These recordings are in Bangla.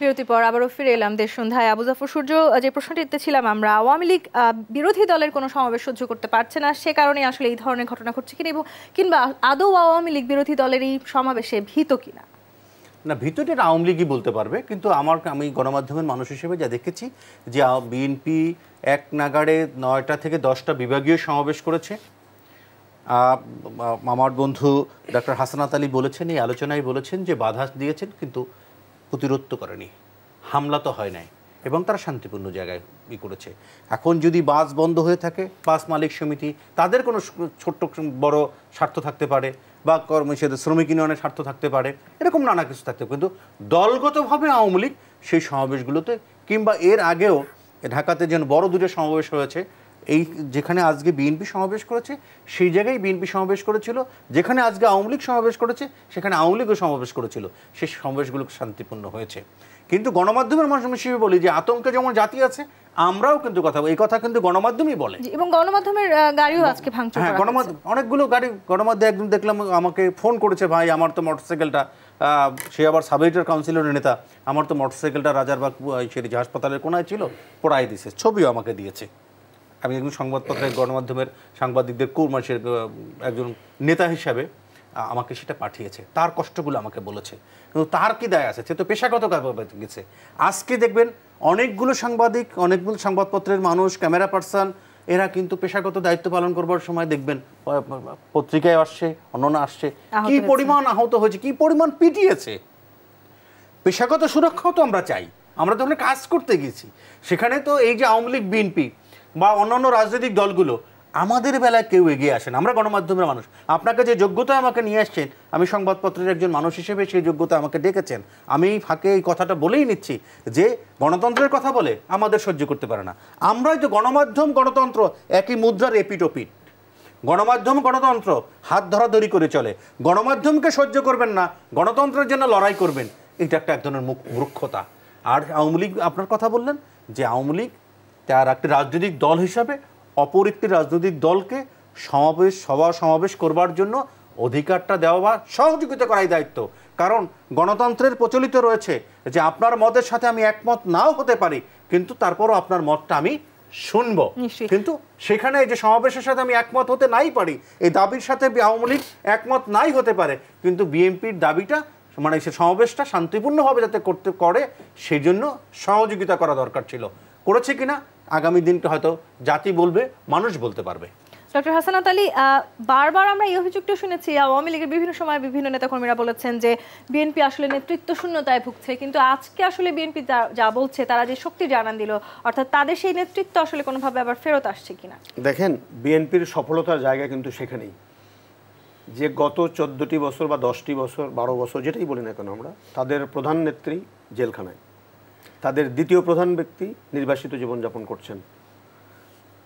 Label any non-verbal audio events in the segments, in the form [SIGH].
বিরতি পর আবারও ফিরে এলাম দেশ সন্ধ্যায় আবু জাফর সূর্য যে প্রশ্নটিতে ছিলাম আমরা আওয়ামী লীগ বিরোধী দলের কোনো সমাবেশ সহ্য করতে পারছে না সে কারণে আসলে এই ধরনের ঘটনা ঘটছে কিনা এবং কিংবা আদৌ আওয়ামী লীগ বিরোধী দলের এই সমাবেশে ভীত কিনা না ভিতরে আওয়ামী লীগই বলতে পারবে কিন্তু আমার আমি গণমাধ্যমের মানুষ হিসেবে যা দেখেছি যে বিএনপি এক নাগাড়ে নয়টা থেকে দশটা বিভাগীয় সমাবেশ করেছে আমার বন্ধু ডক্টর হাসানাত আলী বলেছেন এই আলোচনায় বলেছেন যে বাধা দিয়েছেন কিন্তু প্রতিরোধ তো করেনি হামলা তো হয় নাই এবং তারা শান্তিপূর্ণ জায়গায় ই করেছে এখন যদি বাস বন্ধ হয়ে থাকে বাস মালিক সমিতি তাদের কোনো ছোট্ট বড় স্বার্থ থাকতে পারে বা কর্মসেদে শ্রমিক ইউনিয়নের স্বার্থ থাকতে পারে এরকম নানা কিছু থাকতে কিন্তু দলগতভাবে আওয়ামী লীগ সেই সমাবেশগুলোতে কিংবা এর আগেও ঢাকাতে যেন বড় দুটো সমাবেশ হয়েছে এই যেখানে আজকে বিএনপি সমাবেশ করেছে সেই জায়গায় বিএনপি সমাবেশ করেছিল যেখানে আজকে আওয়ামী লীগ সমাবেশ করেছে সেখানে আওয়ামী লীগও সমাবেশ করেছিল সেই সমাবেশগুলো শান্তিপূর্ণ হয়েছে কিন্তু গণমাধ্যমের মানুষ হিসেবে বলি যে আতঙ্কে যেমন জাতি আছে আমরাও কিন্তু কথা এই কথা কিন্তু গণমাধ্যমই বলে এবং গণমাধ্যমের গাড়িও আজকে ভাঙছে হ্যাঁ গণমাধ্যম অনেকগুলো গাড়ি গণমাধ্যমে একদম দেখলাম আমাকে ফোন করেছে ভাই আমার তো মোটরসাইকেলটা সে আবার সাব কাউন্সিলের নেতা আমার তো মোটরসাইকেলটা রাজারবাগ সেটি হাসপাতালের কোনায় ছিল পড়াই দিছে ছবিও আমাকে দিয়েছে আমি একজন সংবাদপত্রের গণমাধ্যমের সাংবাদিকদের কুরমাসের একজন নেতা হিসাবে আমাকে সেটা পাঠিয়েছে তার কষ্টগুলো আমাকে বলেছে কিন্তু তার কি দায় আছে সে তো পেশাগত গেছে আজকে দেখবেন অনেকগুলো সাংবাদিক অনেকগুলো সংবাদপত্রের মানুষ ক্যামেরা পার্সন এরা কিন্তু পেশাগত দায়িত্ব পালন করবার সময় দেখবেন পত্রিকায় আসছে অন্যান্য আসছে কি পরিমাণ আহত হয়েছে কি পরিমাণ পিটিয়েছে পেশাগত সুরক্ষাও তো আমরা চাই আমরা তো কাজ করতে গেছি সেখানে তো এই যে আওয়ামী লীগ বিএনপি বা অন্যান্য রাজনৈতিক দলগুলো আমাদের বেলায় কেউ এগিয়ে আসেন আমরা গণমাধ্যমের মানুষ আপনাকে যে যোগ্যতা আমাকে নিয়ে আসছেন আমি সংবাদপত্রের একজন মানুষ হিসেবে সেই যোগ্যতা আমাকে ডেকেছেন আমি এই ফাঁকে এই কথাটা বলেই নিচ্ছি যে গণতন্ত্রের কথা বলে আমাদের সহ্য করতে পারে না আমরা যে গণমাধ্যম গণতন্ত্র একই মুদ্রার এপিটোপিট গণমাধ্যম গণতন্ত্র হাত ধরাধরি করে চলে গণমাধ্যমকে সহ্য করবেন না গণতন্ত্রের জন্য লড়াই করবেন এটা একটা এক ধরনের মুখ মূর্খতা আর আওয়ামী লীগ আপনার কথা বললেন যে আওয়ামী লীগ তার একটি রাজনৈতিক দল হিসাবে অপর একটি রাজনৈতিক দলকে সমাবেশ সভা সমাবেশ করবার জন্য অধিকারটা দেওয়া বা সহযোগিতা করাই দায়িত্ব কারণ গণতন্ত্রের প্রচলিত রয়েছে যে আপনার মতের সাথে আমি একমত নাও হতে পারি কিন্তু তারপরও আপনার মতটা আমি শুনবো কিন্তু সেখানে যে সমাবেশের সাথে আমি একমত হতে নাই পারি এই দাবির সাথে আওয়ামী লীগ একমত নাই হতে পারে কিন্তু বিএনপির দাবিটা মানে সে সমাবেশটা শান্তিপূর্ণভাবে যাতে করতে করে সেই জন্য সহযোগিতা করা দরকার ছিল করেছে কিনা আগামী দিনটা হয়তো জাতি বলবে মানুষ বলতে পারবে ডক্টর হাসানাত আলী বারবার আমরা এই অভিযোগটা শুনেছি আওয়ামী লীগের বিভিন্ন সময় বিভিন্ন নেতাকর্মীরা বলেছেন যে বিএনপি আসলে নেতৃত্ব শূন্যতায় ভুগছে কিন্তু আজকে আসলে বিএনপি যা বলছে তারা যে শক্তি জানান দিল অর্থাৎ তাদের সেই নেতৃত্ব আসলে কোনোভাবে আবার ফেরত আসছে কিনা দেখেন বিএনপির সফলতার জায়গা কিন্তু সেখানেই যে গত চোদ্দোটি বছর বা দশটি বছর বারো বছর যেটাই বলি না কেন আমরা তাদের প্রধান নেত্রী জেলখানায় তাদের দ্বিতীয় প্রধান ব্যক্তি নির্বাসিত জীবনযাপন করছেন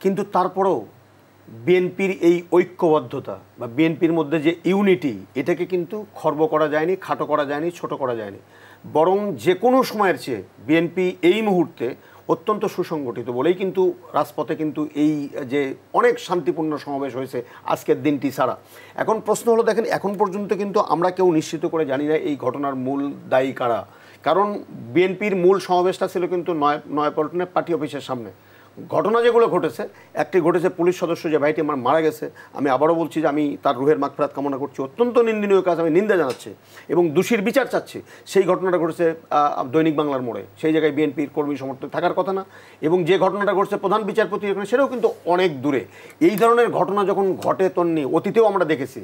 কিন্তু তারপরেও বিএনপির এই ঐক্যবদ্ধতা বা বিএনপির মধ্যে যে ইউনিটি এটাকে কিন্তু খর্ব করা যায়নি খাটো করা যায়নি ছোট করা যায়নি বরং যে কোনো সময়ের চেয়ে বিএনপি এই মুহূর্তে অত্যন্ত সুসংগঠিত বলেই কিন্তু রাজপথে কিন্তু এই যে অনেক শান্তিপূর্ণ সমাবেশ হয়েছে আজকের দিনটি ছাড়া এখন প্রশ্ন হলো দেখেন এখন পর্যন্ত কিন্তু আমরা কেউ নিশ্চিত করে জানি না এই ঘটনার মূল দায়ী কারা কারণ বিএনপির মূল সমাবেশটা ছিল কিন্তু নয় নয়পল্টনের পার্টি অফিসের সামনে ঘটনা যেগুলো ঘটেছে একটি ঘটেছে পুলিশ সদস্য যে ভাইটি আমার মারা গেছে আমি আবারও বলছি যে আমি তার রুহের মাগফরাত কামনা করছি অত্যন্ত নিন্দনীয় কাজ আমি নিন্দা জানাচ্ছি এবং দোষীর বিচার চাচ্ছি সেই ঘটনাটা ঘটেছে দৈনিক বাংলার মোড়ে সেই জায়গায় বিএনপির কর্মী সমর্থক থাকার কথা না এবং যে ঘটনাটা ঘটছে প্রধান বিচারপতি এখানে সেটাও কিন্তু অনেক দূরে এই ধরনের ঘটনা যখন ঘটে তন্নি অতীতেও আমরা দেখেছি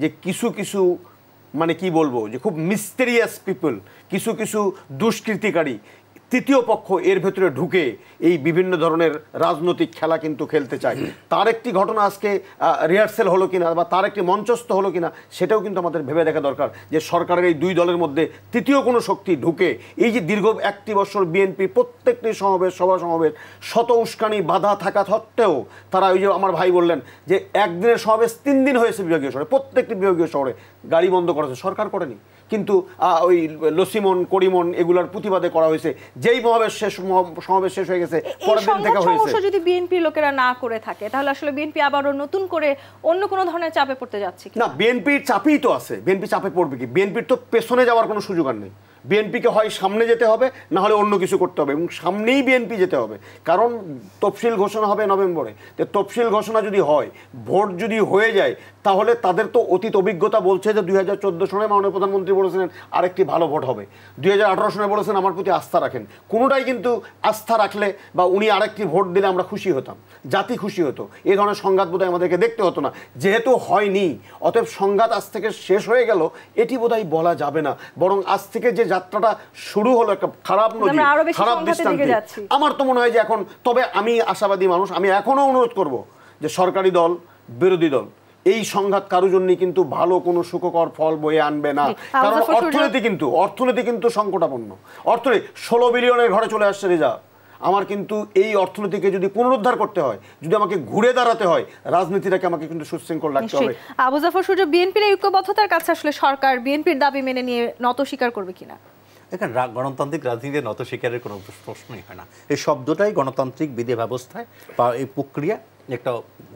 যে কিছু কিছু মানে কি বলবো যে খুব মিস্টেরিয়াস পিপল কিছু কিছু দুষ্কৃতিকারী তৃতীয় পক্ষ এর ভেতরে ঢুকে এই বিভিন্ন ধরনের রাজনৈতিক খেলা কিন্তু খেলতে চায় তার একটি ঘটনা আজকে রিহার্সেল হলো কিনা বা তার একটি মঞ্চস্থ হলো কিনা সেটাও কিন্তু আমাদের ভেবে দেখা দরকার যে সরকারের এই দুই দলের মধ্যে তৃতীয় কোনো শক্তি ঢুকে এই যে দীর্ঘ একটি বছর বিএনপি প্রত্যেকটি সমাবেশ সভা সমাবেশ শত উস্কানি বাধা থাকা সত্ত্বেও তারা ওই যে আমার ভাই বললেন যে একদিনের সমাবেশ তিন দিন হয়েছে বিভাগীয় শহরে প্রত্যেকটি বিভাগীয় শহরে গাড়ি বন্ধ করেছে সরকার করেনি কিন্তু ওই লসিমন করিমন এগুলার প্রতিবাদে করা হয়েছে যেই মহাবেশ শেষ সমাবেশ শেষ হয়ে গেছে থেকে হয়েছে যদি বিএনপি লোকেরা না করে থাকে তাহলে আসলে বিএনপি আবারও নতুন করে অন্য কোনো ধরনের চাপে পড়তে যাচ্ছে না বিএনপির চাপেই তো আছে বিএনপি চাপে পড়বে কি বিএনপির তো পেছনে যাওয়ার কোনো সুযোগ আর নেই বিএনপিকে হয় সামনে যেতে হবে না হলে অন্য কিছু করতে হবে এবং সামনেই বিএনপি যেতে হবে কারণ তফসিল ঘোষণা হবে নভেম্বরে তো তফসিল ঘোষণা যদি হয় ভোট যদি হয়ে যায় তাহলে তাদের তো অতীত অভিজ্ঞতা বলছে যে দুই হাজার চোদ্দো সনে মাননীয় প্রধানমন্ত্রী বলেছিলেন আরেকটি ভালো ভোট হবে দুই হাজার আঠারো সনে বলেছেন আমার প্রতি আস্থা রাখেন কোনোটাই কিন্তু আস্থা রাখলে বা উনি আরেকটি ভোট দিলে আমরা খুশি হতাম জাতি খুশি হতো এ ধরনের সংঘাত বোধহয় আমাদেরকে দেখতে হতো না যেহেতু হয়নি অতএব সংঘাত আজ থেকে শেষ হয়ে গেল এটি বোধহয় বলা যাবে না বরং আজ থেকে যে যাত্রাটা শুরু হলো একটা খারাপ নদী খারাপ দৃষ্টান্তে আমার তো মনে হয় যে এখন তবে আমি আশাবাদী মানুষ আমি এখনও অনুরোধ করব যে সরকারি দল বিরোধী দল এই সংঘাত কারো জন্য কিন্তু ভালো কোনো সুখকর ফল বয়ে আনবে না কারণ অর্থনীতি কিন্তু অর্থনীতি কিন্তু সংকটাপন্ন অর্থনীতি ষোলো বিলিয়নের ঘরে চলে আসছে রেজাল্ট আমার কিন্তু এই অর্থনীতিকে যদি পুনরুদ্ধার করতে হয় যদি আমাকে ঘুরে দাঁড়াতে হয় রাজনীতিটাকে আমাকে কিন্তু সুশৃঙ্খল রাখতে হবে আবু জাফর সূর্য বিএনপির ঐক্যবদ্ধতার কাছে আসলে সরকার বিএনপির দাবি মেনে নিয়ে নত স্বীকার করবে কিনা দেখেন গণতান্ত্রিক রাজনীতিতে নত স্বীকারের কোনো প্রশ্নই হয় না এই শব্দটাই গণতান্ত্রিক বিধি ব্যবস্থায় বা এই প্রক্রিয়া একটা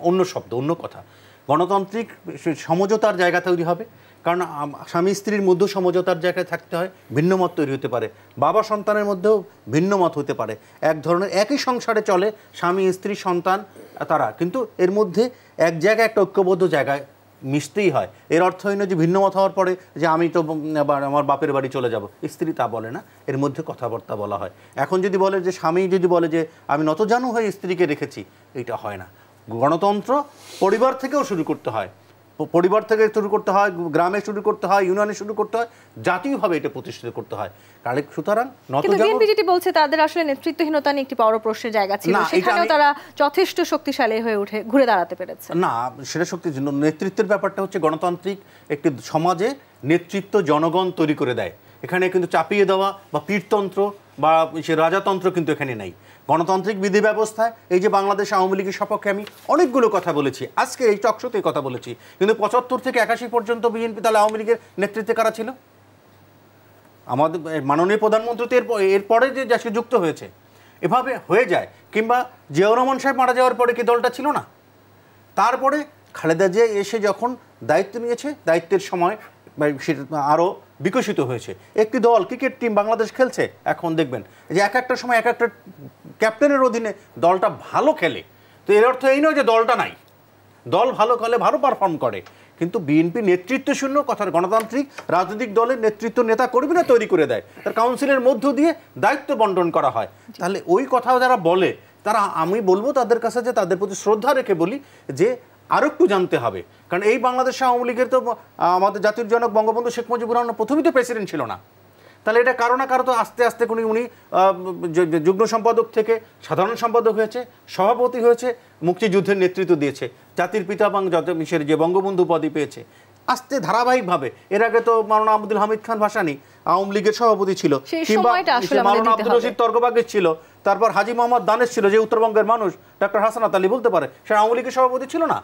অন্য শব্দ অন্য কথা গণতান্ত্রিক সমঝোতার জায়গা তৈরি হবে কারণ স্বামী স্ত্রীর মধ্যেও সমঝোতার জায়গায় থাকতে হয় ভিন্ন মত তৈরি হতে পারে বাবা সন্তানের মধ্যেও ভিন্ন মত হতে পারে এক ধরনের একই সংসারে চলে স্বামী স্ত্রী সন্তান তারা কিন্তু এর মধ্যে এক জায়গায় একটা ঐক্যবদ্ধ জায়গায় মিশতেই হয় এর অর্থ হয় না যে ভিন্ন মত হওয়ার পরে যে আমি তো আমার বাপের বাড়ি চলে যাব স্ত্রী তা বলে না এর মধ্যে কথাবার্তা বলা হয় এখন যদি বলে যে স্বামী যদি বলে যে আমি নতজানু হয়ে স্ত্রীকে রেখেছি এটা হয় না গণতন্ত্র পরিবার থেকেও শুরু করতে হয় পরিবার থেকে শুরু করতে হয় গ্রামে শুরু করতে হয় ইউনিয়নে শুরু করতে হয় জাতীয়ভাবে এটা প্রতিষ্ঠিত করতে হয় কারণ সুতরাং বিএনপি বলছে তাদের আসলে নেতৃত্বহীনতা নিয়ে একটি বড় প্রশ্নের জায়গা ছিল সেখানেও তারা যথেষ্ট শক্তিশালী হয়ে উঠে ঘুরে দাঁড়াতে পেরেছে না সেটা শক্তি নেতৃত্বের ব্যাপারটা হচ্ছে গণতান্ত্রিক একটি সমাজে নেতৃত্ব জনগণ তৈরি করে দেয় এখানে কিন্তু চাপিয়ে দেওয়া বা পীরতন্ত্র বা সে রাজাতন্ত্র কিন্তু এখানে নাই গণতান্ত্রিক বিধি ব্যবস্থায় এই যে বাংলাদেশ আওয়ামী লীগের সপক্ষে আমি অনেকগুলো কথা বলেছি আজকে এই চকশোতে কথা বলেছি কিন্তু পঁচাত্তর থেকে একাশি পর্যন্ত বিএনপি তাহলে আওয়ামী লীগের নেতৃত্বে কারা ছিল আমাদের মাননীয় প্রধানমন্ত্রী তো এরপর এরপরে যে যাকে যুক্ত হয়েছে এভাবে হয়ে যায় কিংবা জিয়াউর রহমান সাহেব মারা যাওয়ার পরে কি দলটা ছিল না তারপরে খালেদা জিয়া এসে যখন দায়িত্ব নিয়েছে দায়িত্বের সময় সেটা আরও বিকশিত হয়েছে একটি দল ক্রিকেট টিম বাংলাদেশ খেলছে এখন দেখবেন যে এক একটা সময় এক একটা ক্যাপ্টেনের অধীনে দলটা ভালো খেলে তো এর অর্থ এই নয় যে দলটা নাই দল ভালো খেলে ভালো পারফর্ম করে কিন্তু বিএনপি নেতৃত্ব শূন্য কথার গণতান্ত্রিক রাজনৈতিক দলের নেতৃত্ব নেতা কর্মীরা তৈরি করে দেয় তার কাউন্সিলের মধ্য দিয়ে দায়িত্ব বন্টন করা হয় তাহলে ওই কথা যারা বলে তারা আমি বলবো তাদের কাছে যে তাদের প্রতি শ্রদ্ধা রেখে বলি যে আরও একটু জানতে হবে কারণ এই বাংলাদেশ আওয়ামী লীগের তো আমাদের জাতির জনক বঙ্গবন্ধু শেখ মুজিবুর রহমান প্রথমেই তো প্রেসিডেন্ট ছিল না তাহলে এটা কারো না কারো তো আস্তে আস্তে উনি উনি যুগ্ম সম্পাদক থেকে সাধারণ সম্পাদক হয়েছে সভাপতি হয়েছে মুক্তিযুদ্ধের নেতৃত্ব দিয়েছে জাতির পিতা বাং মিশের যে বঙ্গবন্ধু উপাধি পেয়েছে আস্তে ধারাবাহিকভাবে এর আগে তো মাওলানা আব্দুল হামিদ খান ভাসানি আওয়ামী লীগের সভাপতি ছিল কিংবা মাওলানা আব্দুল রশিদ তর্কবাগের ছিল তারপর হাজি মোহাম্মদ দানেশ ছিল যে উত্তরবঙ্গের মানুষ ডক্টর হাসানাত আলী বলতে পারে সে আওয়ামী লীগের সভাপতি ছিল না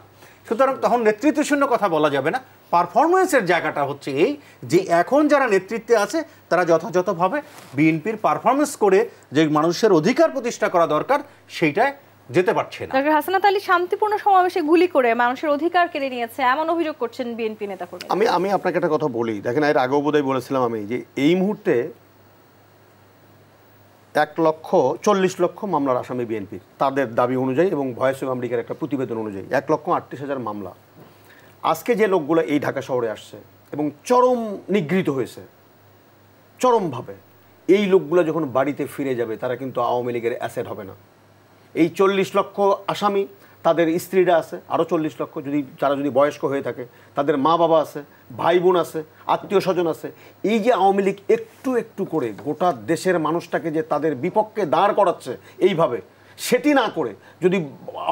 সুতরাং তখন নেতৃত্ব শূন্য কথা বলা যাবে না পারফরমেন্সের জায়গাটা হচ্ছে এই যে এখন যারা নেতৃত্বে আছে তারা যথাযথভাবে বিএনপির পারফরমেন্স করে যে মানুষের অধিকার প্রতিষ্ঠা করা দরকার সেইটায় যেতে পারছে না ডক্টর হাসানাত আলী শান্তিপূর্ণ সমাবেশে গুলি করে মানুষের অধিকার কেড়ে নিয়েছে এমন অভিযোগ করছেন বিএনপি নেতা আমি আমি আপনাকে একটা কথা বলি দেখেন এর আগেও বোধহয় বলেছিলাম আমি যে এই মুহূর্তে এক লক্ষ চল্লিশ লক্ষ মামলার আসামি বিএনপির তাদের দাবি অনুযায়ী এবং ভয়েস অফ আমেরিকার একটা প্রতিবেদন অনুযায়ী এক লক্ষ আটত্রিশ হাজার মামলা আজকে যে লোকগুলো এই ঢাকা শহরে আসছে এবং চরম নিগৃহীত হয়েছে চরমভাবে এই লোকগুলো যখন বাড়িতে ফিরে যাবে তারা কিন্তু আওয়ামী লীগের অ্যাসেট হবে না এই চল্লিশ লক্ষ আসামি তাদের স্ত্রীরা আছে আরও চল্লিশ লক্ষ যদি যারা যদি বয়স্ক হয়ে থাকে তাদের মা বাবা আছে ভাই বোন আছে আত্মীয় স্বজন আছে এই যে আওয়ামী লীগ একটু একটু করে গোটা দেশের মানুষটাকে যে তাদের বিপক্ষে দাঁড় করাচ্ছে এইভাবে সেটি না করে যদি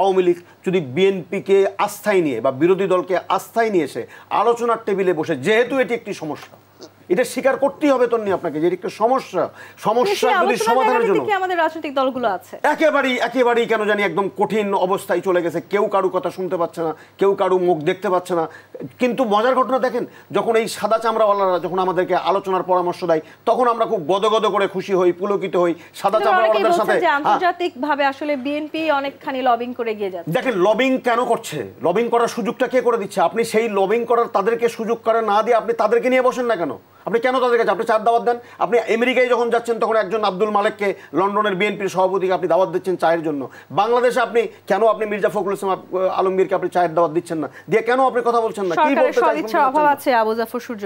আওয়ামী লীগ যদি বিএনপিকে আস্থায় নিয়ে বা বিরোধী দলকে আস্থায় নিয়ে এসে আলোচনার টেবিলে বসে যেহেতু এটি একটি সমস্যা এটা স্বীকার করতেই হবে তন্নি আপনাকে যে একটা সমস্যা সমস্যা যদি সমাধানের জন্য আমাদের রাজনৈতিক দলগুলো আছে একেবারেই একেবারেই কেন জানি একদম কঠিন অবস্থায় চলে গেছে কেউ কারু কথা শুনতে পাচ্ছে না কেউ কারু মুখ দেখতে পাচ্ছে না কিন্তু মজার ঘটনা দেখেন যখন এই সাদা চামড়াওয়ালারা যখন আমাদেরকে আলোচনার পরামর্শ দেয় তখন আমরা খুব গদগদ করে খুশি হই পুলকিত হই সাদা চামড়াওয়ালাদের সাথে হ্যাঁ। আন্তর্জাতিক ভাবে আসলে বিএনপি অনেকখানি লবিং করে গিয়ে যাচ্ছে দেখেন লবিং কেন করছে লবিং করার সুযোগটা কে করে দিচ্ছে আপনি সেই লবিং করার তাদেরকে সুযোগ করে না দিয়ে আপনি তাদেরকে নিয়ে বসেন না কেন আপনি কেন তাদের কাছে আপনি চার দাওয়াত দেন আপনি আমেরিকায় যখন যাচ্ছেন তখন একজন আব্দুল মালেককে লন্ডনের বিএনপির সভাপতিকে আপনি দাওয়াত দিচ্ছেন চায়ের জন্য বাংলাদেশে আপনি কেন আপনি মির্জা ফখরুল ইসলাম আলমগীরকে আপনি চায়ের দাওয়াত দিচ্ছেন না দিয়ে কেন আপনি কথা বলছেন না কি বলতে চাইছেন আবু জাফর সূর্য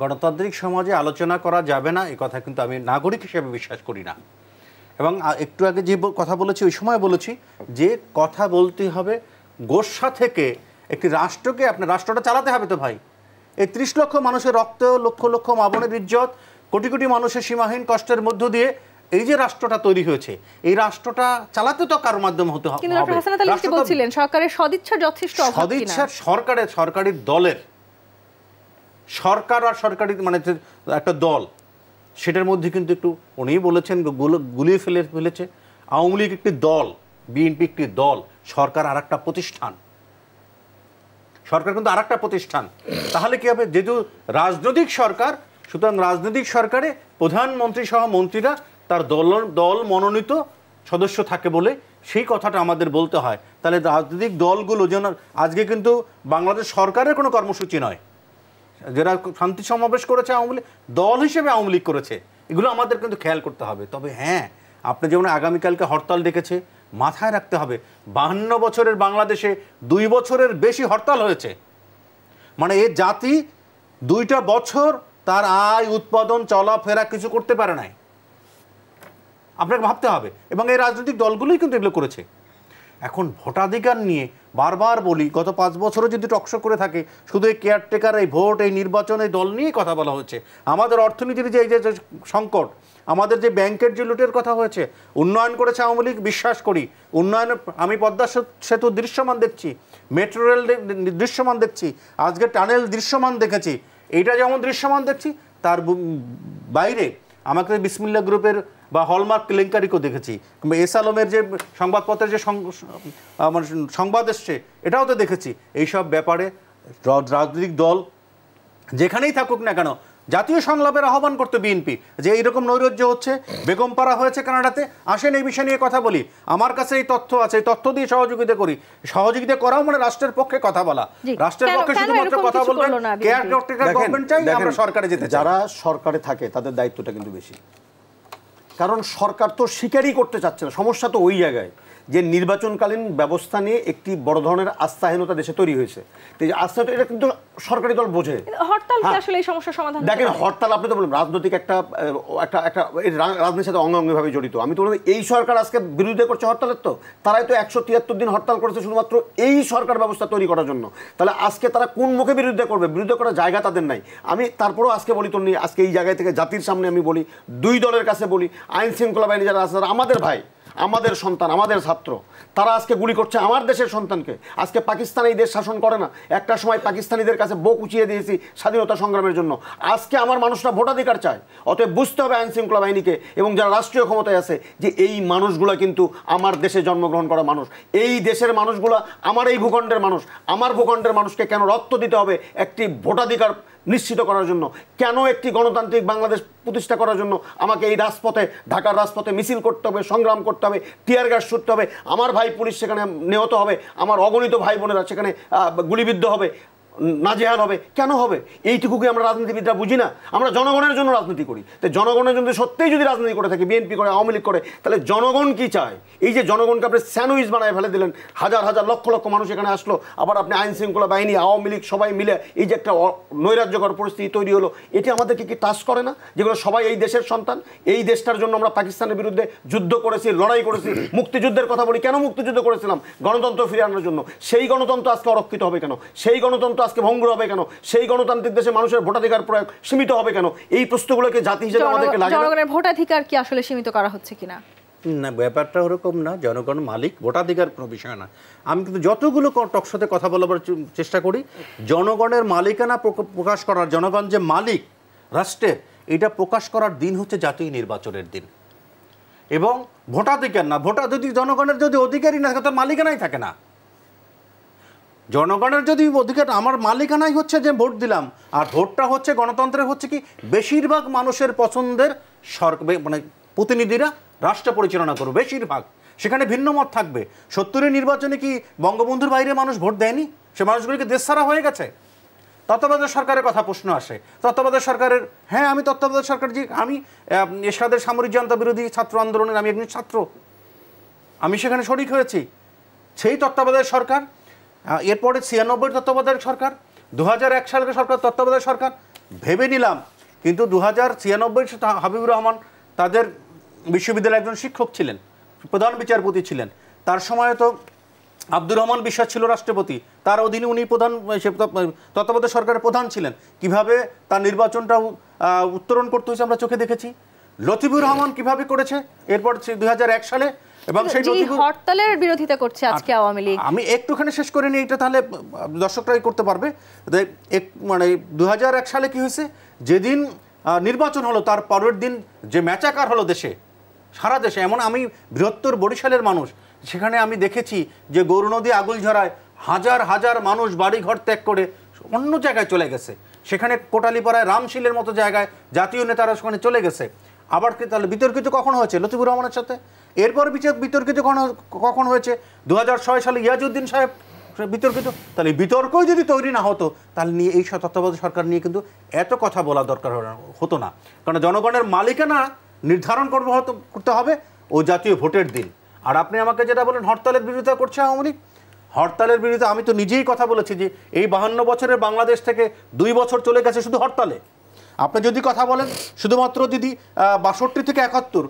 গণতান্ত্রিক সমাজে আলোচনা করা যাবে না এ কথা কিন্তু আমি নাগরিক হিসেবে বিশ্বাস করি না এবং একটু আগে যে কথা বলেছি ওই সময় বলেছি যে কথা বলতে হবে গোসা থেকে একটি রাষ্ট্রকে আপনার রাষ্ট্রটা চালাতে হবে তো ভাই এই ত্রিশ লক্ষ মানুষের রক্ত লক্ষ লক্ষ মাবনের ইজ্জত কোটি কোটি মানুষের সীমাহীন কষ্টের মধ্য দিয়ে এই যে রাষ্ট্রটা তৈরি হয়েছে এই রাষ্ট্রটা চালাতে তো কারো মাধ্যমে হতে হবে সরকারের সদিচ্ছা যথেষ্ট সদিচ্ছা সরকারের সরকারি দলের সরকার আর সরকারি মানে একটা দল সেটার মধ্যে কিন্তু একটু উনিই বলেছেন গুলিয়ে ফেলে ফেলেছে আওয়ামী লীগ একটি দল বিএনপি একটি দল সরকার আর একটা প্রতিষ্ঠান সরকার কিন্তু আর প্রতিষ্ঠান তাহলে কি হবে যেহেতু রাজনৈতিক সরকার সুতরাং রাজনৈতিক সরকারে প্রধানমন্ত্রী সহ মন্ত্রীরা তার দল দল মনোনীত সদস্য থাকে বলে সেই কথাটা আমাদের বলতে হয় তাহলে রাজনৈতিক দলগুলো যেন আজকে কিন্তু বাংলাদেশ সরকারের কোনো কর্মসূচি নয় যারা শান্তি সমাবেশ করেছে আওয়ামী লীগ দল হিসেবে আওয়ামী লীগ করেছে এগুলো আমাদের কিন্তু খেয়াল করতে হবে তবে হ্যাঁ আপনি যেমন আগামীকালকে হরতাল ডেকেছে মাথায় রাখতে হবে বাহান্ন বছরের বাংলাদেশে দুই বছরের বেশি হরতাল হয়েছে মানে এ জাতি দুইটা বছর তার আয় উৎপাদন চলাফেরা কিছু করতে পারে নাই আপনাকে ভাবতে হবে এবং এই রাজনৈতিক দলগুলোই কিন্তু এগুলো করেছে এখন ভোটাধিকার নিয়ে বারবার বলি গত পাঁচ বছরও যদি টকশো করে থাকে শুধু এই কেয়ারটেকার এই ভোট এই নির্বাচন এই দল নিয়েই কথা বলা হচ্ছে আমাদের অর্থনীতির যে এই যে সংকট আমাদের যে ব্যাংকের যে লুটের কথা হয়েছে উন্নয়ন করেছে আওয়ামী লীগ বিশ্বাস করি উন্নয়ন আমি পদ্মা সেতু দৃশ্যমান দেখছি মেট্রো রেল দৃশ্যমান দেখছি আজকে টানেল দৃশ্যমান দেখেছি এইটা যেমন দৃশ্যমান দেখছি তার বাইরে আমাকে বিসমিল্লা গ্রুপের বা হলমার্ক কেলেঙ্কারিকেও দেখেছি কিংবা এস আলমের যে সংবাদপত্রের যে মানে সংবাদ এসছে এটাও তো দেখেছি এইসব ব্যাপারে রাজনৈতিক দল যেখানেই থাকুক না কেন জাতীয় সংলাপের আহ্বান করতে বিএনপি যে এইরকম নৈরাজ্য হচ্ছে বেগমপাড়া হয়েছে কানাডাতে আসেন এই বিষয় নিয়ে কথা বলি আমার কাছে এই তথ্য আছে এই তথ্য দিয়ে সহযোগিতা করি সহযোগিতা করাও মানে রাষ্ট্রের পক্ষে কথা বলা রাষ্ট্রের পক্ষে শুধুমাত্র কথা বলবেন কেয়ার গভর্নমেন্ট চাই আমরা সরকারে যেতে যারা সরকারে থাকে তাদের দায়িত্বটা কিন্তু বেশি কারণ সরকার তো স্বীকারই করতে চাচ্ছে না সমস্যা তো ওই জায়গায় যে নির্বাচনকালীন ব্যবস্থা নিয়ে একটি বড় ধরনের আস্থাহীনতা দেশে তৈরি হয়েছে আস্থা এটা কিন্তু সরকারি দল বোঝে হরতাল হ্যাঁ। আসলে এই সমস্যার সমাধান দেখেন হরতাল আপনি তো বলুন রাজনৈতিক একটা একটা একটা রাজনীতির সাথে অঙ্গভাবে জড়িত আমি তো এই সরকার আজকে বিরোধী করছে হরতালের তো তারাই তো একশো তিয়াত্তর দিন হরতাল করেছে শুধুমাত্র এই সরকার ব্যবস্থা তৈরি করার জন্য তাহলে আজকে তারা কোন মুখে বিরুদ্ধে করবে বিরুদ্ধে করার জায়গা তাদের নাই আমি তারপরেও আজকে বলি তো আজকে এই জায়গায় থেকে জাতির সামনে আমি বলি দুই দলের কাছে বলি আইন শৃঙ্খলা বাহিনী যারা আছে আমাদের ভাই আমাদের সন্তান আমাদের ছাত্র তারা আজকে গুলি করছে আমার দেশের সন্তানকে আজকে পাকিস্তান এই দেশ শাসন করে না একটা সময় পাকিস্তানিদের কাছে বোক উঁচিয়ে দিয়েছি স্বাধীনতা সংগ্রামের জন্য আজকে আমার মানুষরা ভোটাধিকার চায় অতএব বুঝতে হবে আইন শৃঙ্খলা বাহিনীকে এবং যারা রাষ্ট্রীয় ক্ষমতায় আছে যে এই মানুষগুলো কিন্তু আমার দেশে জন্মগ্রহণ করা মানুষ এই দেশের মানুষগুলো আমার এই ভূখণ্ডের মানুষ আমার ভূখণ্ডের মানুষকে কেন রক্ত দিতে হবে একটি ভোটাধিকার নিশ্চিত করার জন্য কেন একটি গণতান্ত্রিক বাংলাদেশ প্রতিষ্ঠা করার জন্য আমাকে এই রাজপথে ঢাকার রাজপথে মিছিল করতে হবে সংগ্রাম করতে হবে টিয়ার গ্যাস ছুটতে হবে আমার ভাই পুলিশ সেখানে নিহত হবে আমার অগণিত ভাই বোনেরা সেখানে গুলিবিদ্ধ হবে নাজেহাল হবে কেন হবে এইটুকুকে আমরা রাজনীতিবিদরা বুঝি না আমরা জনগণের জন্য রাজনীতি করি তাই জনগণের জন্য সত্যিই যদি রাজনীতি করে থাকে বিএনপি করে আওয়ামী লীগ করে তাহলে জনগণ কি চায় এই যে জনগণকে আপনি স্যান্ডউইচ বানায় ফেলে দিলেন হাজার হাজার লক্ষ লক্ষ মানুষ এখানে আসলো আবার আপনি আইন শৃঙ্খলা বাহিনী আওয়ামী লীগ সবাই মিলে এই যে একটা নৈরাজ্যকর পরিস্থিতি তৈরি হলো এটি আমাদেরকে কি টাচ করে না যেগুলো সবাই এই দেশের সন্তান এই দেশটার জন্য আমরা পাকিস্তানের বিরুদ্ধে যুদ্ধ করেছি লড়াই করেছি মুক্তিযুদ্ধের কথা বলি কেন মুক্তিযুদ্ধ করেছিলাম গণতন্ত্র ফিরে আনার জন্য সেই গণতন্ত্র আজকে অরক্ষিত হবে কেন সেই গণতন্ত্র আজকে ভঙ্গ হবে কেন সেই গণতান্ত্রিক দেশে মানুষের ভোটাধিকার প্রয়োগ সীমিত হবে কেন এই প্রশ্নগুলোকে জাতি হিসেবে আমাদেরকে লাগে জনগণের ভোটাধিকার কি আসলে সীমিত করা হচ্ছে কিনা না ব্যাপারটা ওরকম না জনগণ মালিক ভোটাধিকার কোনো বিষয় না আমি কিন্তু যতগুলো টকশোতে কথা বলবার চেষ্টা করি জনগণের মালিকানা প্রকাশ করার জনগণ যে মালিক রাষ্ট্রের এটা প্রকাশ করার দিন হচ্ছে জাতীয় নির্বাচনের দিন এবং ভোটাধিকার না ভোটাধিকার জনগণের যদি অধিকারই না তার মালিকানাই থাকে না জনগণের যদি অধিকার আমার মালিকানাই হচ্ছে যে ভোট দিলাম আর ভোটটা হচ্ছে গণতন্ত্রের হচ্ছে কি বেশিরভাগ মানুষের পছন্দের সরকার মানে প্রতিনিধিরা রাষ্ট্র পরিচালনা করবে বেশিরভাগ সেখানে ভিন্ন মত থাকবে সত্তরের নির্বাচনে কি বঙ্গবন্ধুর বাইরে মানুষ ভোট দেয়নি সে মানুষগুলিকে দেশ ছাড়া হয়ে গেছে তত্ত্বাবধায়ক সরকারের কথা প্রশ্ন আসে তত্ত্বাবধায়ক সরকারের হ্যাঁ আমি তত্ত্বাবধায়ক সরকার যে আমি এসাদের সামরিক জনতা বিরোধী ছাত্র আন্দোলনের আমি একজন ছাত্র আমি সেখানে শরিক হয়েছি সেই তত্ত্বাবধায়ক সরকার এরপরে ছিয়ানব্বই তত্ত্বাবধায়ক সরকার দু এক সালের সরকার তত্ত্বাবধায়ক সরকার ভেবে নিলাম কিন্তু দু হাজার ছিয়ানব্বই হাবিবুর রহমান তাদের বিশ্ববিদ্যালয়ের একজন শিক্ষক ছিলেন প্রধান বিচারপতি ছিলেন তার সময় তো আব্দুর রহমান বিশ্বাস ছিল রাষ্ট্রপতি তার অধীনে উনি প্রধান তত্ত্বাবধায়ক সরকারের প্রধান ছিলেন কিভাবে তার নির্বাচনটা উত্তরণ করতে হয়েছে আমরা চোখে দেখেছি লতিফুর রহমান কিভাবে করেছে এরপর দুই সালে এবং সেই হরতালের বিরোধিতা করছে আজকে আচ্ছা, আওয়ামী লীগ আমি একটুখানি শেষ করে নিই এটা তাহলে দর্শকরাই করতে পারবে এক মানে দু সালে কি হয়েছে যেদিন নির্বাচন হলো তার পরের দিন যে ম্যাচাকার হলো দেশে সারা দেশে এমন আমি বৃহত্তর বরিশালের মানুষ সেখানে আমি দেখেছি যে গরু নদী আগুল ঝরায় হাজার হাজার মানুষ বাড়িঘর ত্যাগ করে অন্য জায়গায় চলে গেছে সেখানে কোটালিপাড়ায় রামশিলের মতো জায়গায় জাতীয় নেতারা সেখানে চলে গেছে আবার কি তাহলে বিতর্কিত কখন হয়েছে লতিফুর রহমানের সাথে এরপর বিচার বিতর্কিত কখন কখন হয়েছে দু সালে ইয়াজউদ্দিন সাহেব বিতর্কিত তাহলে বিতর্কই যদি তৈরি না হতো তাহলে নিয়ে এই তত্ত্বাবধায়ক সরকার নিয়ে কিন্তু এত কথা বলা দরকার হতো না কারণ জনগণের মালিকানা নির্ধারণ করবো করতে হবে ও জাতীয় ভোটের দিন আর আপনি আমাকে যেটা বলেন হরতালের বিরোধিতা করছে আওয়ামী লীগ হরতালের বিরুদ্ধে আমি তো নিজেই কথা বলেছি যে এই বাহান্ন বছরের বাংলাদেশ থেকে দুই বছর চলে গেছে শুধু হরতালে আপনি যদি কথা বলেন শুধুমাত্র দিদি বাষট্টি থেকে একাত্তর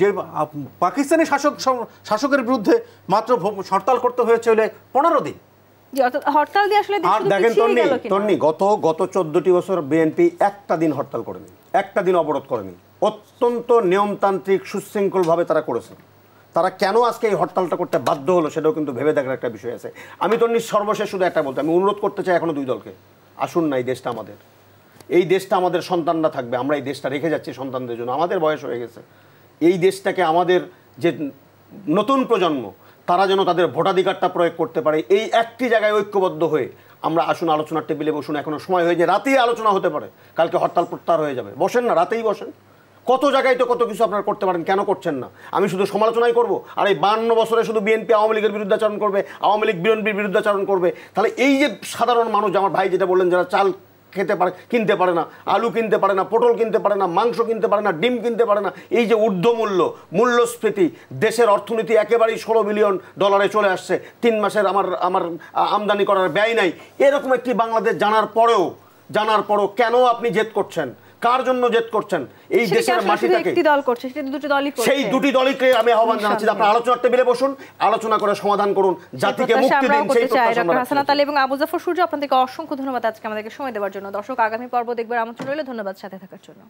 যে পাকিস্তানি শাসক শাসকের বিরুদ্ধে মাত্র হরতাল করতে হয়েছে হলে পনেরো দিন গত চোদ্দটি বছর বিএনপি একটা দিন হরতাল করেনি একটা দিন অবরোধ করেনি অত্যন্ত নিয়মতান্ত্রিক সুশৃঙ্খলভাবে তারা করেছে তারা কেন আজকে এই হরতালটা করতে বাধ্য হলো সেটাও কিন্তু ভেবে দেখার একটা বিষয় আছে আমি তন্নি সর্বশেষ শুধু একটা বলতে আমি অনুরোধ করতে চাই এখনো দুই দলকে আসুন না এই দেশটা আমাদের এই দেশটা আমাদের সন্তানরা থাকবে আমরা এই দেশটা রেখে যাচ্ছি সন্তানদের জন্য আমাদের বয়স হয়ে গেছে এই দেশটাকে আমাদের যে নতুন প্রজন্ম তারা যেন তাদের ভোটাধিকারটা প্রয়োগ করতে পারে এই একটি জায়গায় ঐক্যবদ্ধ হয়ে আমরা আসুন আলোচনার টেবিলে বসুন এখনও সময় হয়ে যে রাতেই আলোচনা হতে পারে কালকে হরতাল প্রত্যাহার হয়ে যাবে বসেন না রাতেই বসেন কত জায়গায় তো কত কিছু আপনারা করতে পারেন কেন করছেন না আমি শুধু সমালোচনাই করব আর এই বান্ন বছরে শুধু বিএনপি আওয়ামী লীগের বিরুদ্ধে আচরণ করবে আওয়ামী লীগ বিএনপির আচরণ করবে তাহলে এই যে সাধারণ মানুষ আমার ভাই যেটা বললেন যারা চাল খেতে পারে কিনতে পারে না আলু কিনতে পারে না পটল কিনতে পারে না মাংস কিনতে পারে না ডিম কিনতে পারে না এই যে ঊর্ধ্বমূল্য মূল্যস্ফীতি দেশের অর্থনীতি একেবারেই ষোলো মিলিয়ন ডলারে চলে আসছে তিন মাসের আমার আমার আমদানি করার ব্যয় নাই এরকম একটি বাংলাদেশ জানার পরেও জানার পরও কেন আপনি জেদ করছেন কার জন্য জেদ করছেন এই দেশের মাটিটাকে একটি দল করছে সেটা দুটি দলই করছে সেই দুটি দলইকে আমি আহ্বান জানাচ্ছি আপনারা আলোচনার টেবিলে বসুন আলোচনা করে সমাধান করুন জাতিকে মুক্তি দিন সেই প্রত্যাশা আমরা এবং আবু জাফর সূর্য আপনাদেরকে অসংখ্য ধন্যবাদ আজকে আমাদেরকে সময় দেওয়ার জন্য দর্শক আগামী পর্ব দেখবার আমন্ত্রণ রইল ধন্যবাদ সাথে থাকার জন্য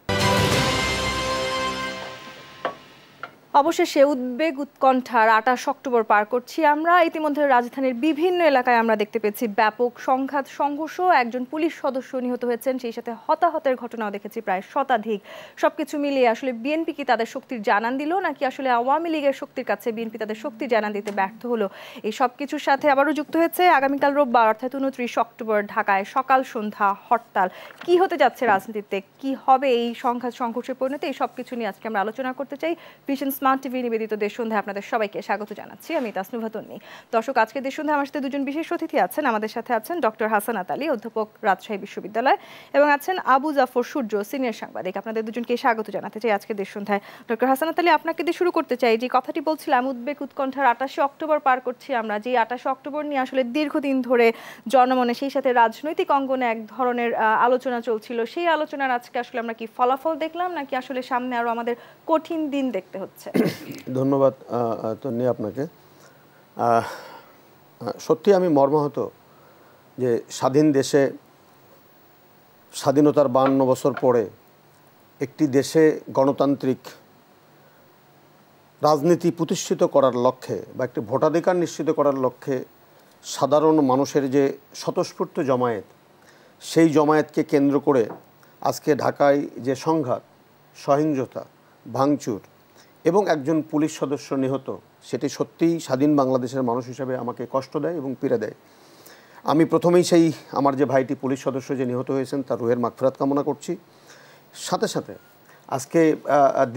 অবশেষে উদ্বেগ উৎকণ্ঠার আটাশ অক্টোবর পার করছি আমরা ইতিমধ্যে রাজধানীর বিভিন্ন এলাকায় আমরা দেখতে পেয়েছি ব্যাপক সংঘাত সংঘর্ষ একজন পুলিশ সদস্য নিহত হয়েছেন সেই সাথে হতাহতের ঘটনাও দেখেছি প্রায় শতাধিক সবকিছু মিলিয়ে আসলে বিএনপি কি তাদের শক্তির জানান দিল নাকি আসলে আওয়ামী লীগের শক্তির কাছে বিএনপি তাদের শক্তি জানান দিতে ব্যর্থ হলো এই সব কিছুর সাথে আবারও যুক্ত হয়েছে আগামীকাল রোববার অর্থাৎ উনত্রিশ অক্টোবর ঢাকায় সকাল সন্ধ্যা হরতাল কি হতে যাচ্ছে রাজনীতিতে কি হবে এই সংঘাত সংঘর্ষের পরিণতি এই সব কিছু নিয়ে আজকে আমরা আলোচনা করতে চাই ভীষণ স্মার্ট টিভি নিবেদিত দেশ সন্ধ্যা আপনাদের সবাইকে স্বাগত জানাচ্ছি আমি তাসনুভা তন্নি দর্শক আজকে দেশ সন্ধ্যা আমার সাথে দুজন বিশেষ অতিথি আছেন আমাদের সাথে আছেন ডক্টর হাসান আতালি অধ্যাপক রাজশাহী বিশ্ববিদ্যালয় এবং আছেন আবু জাফর সূর্য সিনিয়র সাংবাদিক আপনাদের দুজনকে স্বাগত জানাতে চাই আজকে দেশ সন্ধ্যায় ডক্টর হাসান আতালি আপনাকে দিয়ে শুরু করতে চাই যে কথাটি বলছিলাম উদ্বেগ উৎকণ্ঠার আটাশে অক্টোবর পার করছি আমরা যে আটাশে অক্টোবর নিয়ে আসলে দীর্ঘদিন ধরে জনমনে সেই সাথে রাজনৈতিক অঙ্গনে এক ধরনের আলোচনা চলছিল সেই আলোচনার আজকে আসলে আমরা কি ফলাফল দেখলাম নাকি আসলে সামনে আরও আমাদের কঠিন দিন দেখতে হচ্ছে ধন্যবাদ তন্নি আপনাকে সত্যি আমি মর্মাহত যে স্বাধীন দেশে স্বাধীনতার বান্ন বছর পরে একটি দেশে গণতান্ত্রিক রাজনীতি প্রতিষ্ঠিত করার লক্ষ্যে বা একটি ভোটাধিকার নিশ্চিত করার লক্ষ্যে সাধারণ মানুষের যে স্বতঃস্ফূর্ত জমায়েত সেই জমায়েতকে কেন্দ্র করে আজকে ঢাকায় যে সংঘাত সহিংসতা ভাঙচুর এবং একজন পুলিশ সদস্য নিহত সেটি সত্যিই স্বাধীন বাংলাদেশের মানুষ হিসাবে আমাকে কষ্ট দেয় এবং পীড়া দেয় আমি প্রথমেই সেই আমার যে ভাইটি পুলিশ সদস্য যে নিহত হয়েছেন তার রুহের মাগফিরাত কামনা করছি সাথে সাথে আজকে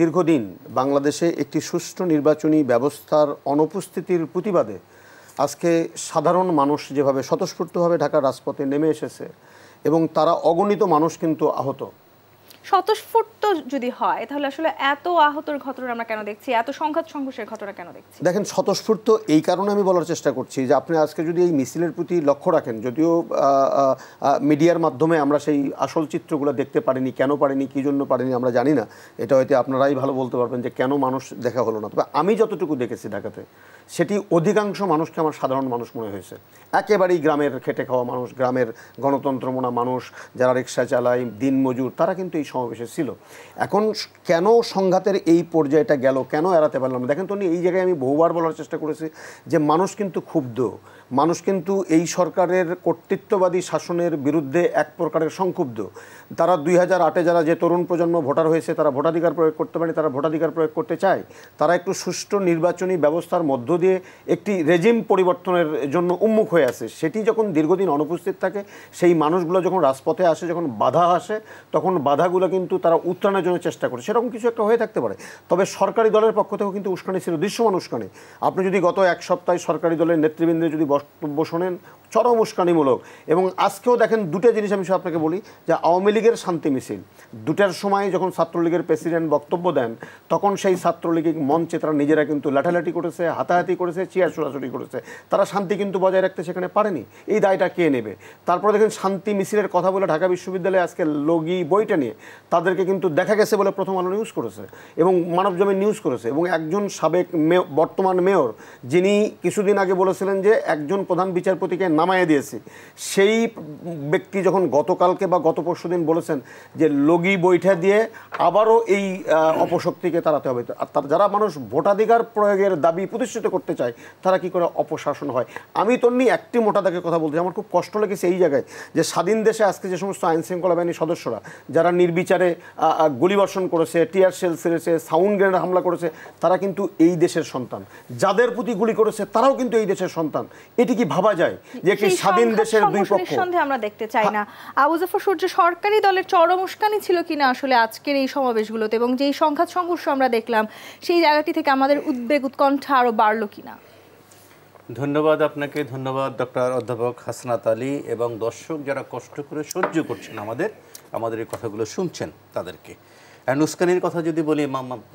দীর্ঘদিন বাংলাদেশে একটি সুষ্ঠু নির্বাচনী ব্যবস্থার অনুপস্থিতির প্রতিবাদে আজকে সাধারণ মানুষ যেভাবে স্বতঃস্ফূর্তভাবে ঢাকার রাজপথে নেমে এসেছে এবং তারা অগণিত মানুষ কিন্তু আহত স্বতঃস্ফূর্ত যদি হয় তাহলে আসলে এত আহতর ঘটনা আমরা কেন দেখছি এত সংঘাত সংঘর্ষের ঘটনা কেন দেখছি দেখেন স্বতঃস্ফূর্ত এই কারণে আমি বলার চেষ্টা করছি যে আপনি আজকে যদি এই মিছিলের প্রতি লক্ষ্য রাখেন যদিও মিডিয়ার মাধ্যমে আমরা সেই আসল চিত্রগুলো দেখতে পারিনি কেন পারিনি কী জন্য পারিনি আমরা জানি না এটা হয়তো আপনারাই ভালো বলতে পারবেন যে কেন মানুষ দেখা হলো না তবে আমি যতটুকু দেখেছি ঢাকাতে সেটি অধিকাংশ মানুষকে আমার সাধারণ মানুষ মনে হয়েছে একেবারেই গ্রামের খেটে খাওয়া মানুষ গ্রামের গণতন্ত্রমোনা মানুষ যারা রিক্সা চালায় দিনমজুর তারা কিন্তু এই সমাবেশে ছিল এখন কেন সংঘাতের এই পর্যায়েটা গেল কেন এড়াতে পারলাম দেখেন তো দেখেন তো এই জায়গায় আমি বহুবার বলার চেষ্টা করেছি যে মানুষ কিন্তু ক্ষুব্ধ মানুষ কিন্তু এই সরকারের কর্তৃত্ববাদী শাসনের বিরুদ্ধে এক প্রকারের সংক্ষুব্ধ তারা দুই হাজার আটে যারা যে তরুণ প্রজন্ম ভোটার হয়েছে তারা ভোটাধিকার প্রয়োগ করতে পারে তারা ভোটাধিকার প্রয়োগ করতে চায় তারা একটু সুষ্ঠু নির্বাচনী ব্যবস্থার মধ্য দিয়ে একটি রেজিম পরিবর্তনের জন্য উন্মুখ হয়ে আসে সেটি যখন দীর্ঘদিন অনুপস্থিত থাকে সেই মানুষগুলো যখন রাজপথে আসে যখন বাধা আসে তখন বাধাগুলো কিন্তু তারা উত্তরণের জন্য চেষ্টা করে সেরকম কিছু একটা হয়ে থাকতে পারে তবে সরকারি দলের পক্ষ থেকেও কিন্তু উস্কানি ছিল দৃশ্যমান উস্কানি আপনি যদি গত এক সপ্তাহে সরকারি দলের নেতৃবৃন্দ যদি বক্তব্য শোনেন চরম উস্কানিমূলক এবং আজকেও দেখেন দুটো জিনিস আমি আপনাকে বলি যে আওয়ামী লীগের শান্তি মিছিল দুটার সময় যখন ছাত্রলীগের প্রেসিডেন্ট বক্তব্য দেন তখন সেই ছাত্রলীগের মঞ্চে তারা নিজেরা কিন্তু লাঠালাঠি করেছে হাতাহাতি করেছে চেয়ার ছোড়াছড়ি করেছে তারা শান্তি কিন্তু বজায় রাখতে সেখানে পারেনি এই দায়টা কে নেবে তারপরে দেখেন শান্তি মিছিলের কথা বলে ঢাকা বিশ্ববিদ্যালয়ে আজকে লগি বইটা নিয়ে তাদেরকে কিন্তু দেখা গেছে বলে প্রথম আলো নিউজ করেছে এবং মানবজমিন নিউজ করেছে এবং একজন সাবেক বর্তমান মেয়র যিনি কিছুদিন আগে বলেছিলেন যে একজন প্রধান বিচারপতিকে নামাইয়ে দিয়েছি সেই ব্যক্তি যখন গতকালকে বা গত পরশু দিন বলেছেন যে লগি বৈঠা দিয়ে আবারও এই অপশক্তিকে তাড়াতে হবে আর যারা মানুষ ভোটাধিকার প্রয়োগের দাবি প্রতিষ্ঠিত করতে চায় তারা কি করে অপশাসন হয় আমি তন্নি একটি মোটা দাগে কথা বলতে আমার খুব কষ্ট লেগেছে এই জায়গায় যে স্বাধীন দেশে আজকে যে সমস্ত আইন শৃঙ্খলা বাহিনীর সদস্যরা যারা নির্বিচারে গুলিবর্ষণ করেছে টিয়ার সেল ছেড়েছে সাউন্ড গ্রেনেড হামলা করেছে তারা কিন্তু এই দেশের সন্তান যাদের প্রতি গুলি করেছে তারাও কিন্তু এই দেশের সন্তান এটি কি ভাবা যায় যে একটি স্বাধীন দেশের দুই পক্ষ সন্দেহ আমরা দেখতে চাই না আবু জাফর সূর্য সরকারি দলের চরম উস্কানি ছিল কিনা আসলে আজকের এই সমাবেশগুলোতে এবং যেই সংঘাত সংঘর্ষ আমরা দেখলাম সেই জায়গাটি থেকে আমাদের উদ্বেগ উৎকণ্ঠা বাড়লো কিনা ধন্যবাদ আপনাকে ধন্যবাদ ডক্টর অধ্যাপক হাসনাত আলী এবং দর্শক যারা কষ্ট করে সহ্য করছেন আমাদের আমাদের এই কথাগুলো শুনছেন তাদেরকে অ্যান্ড উস্কানির কথা যদি বলি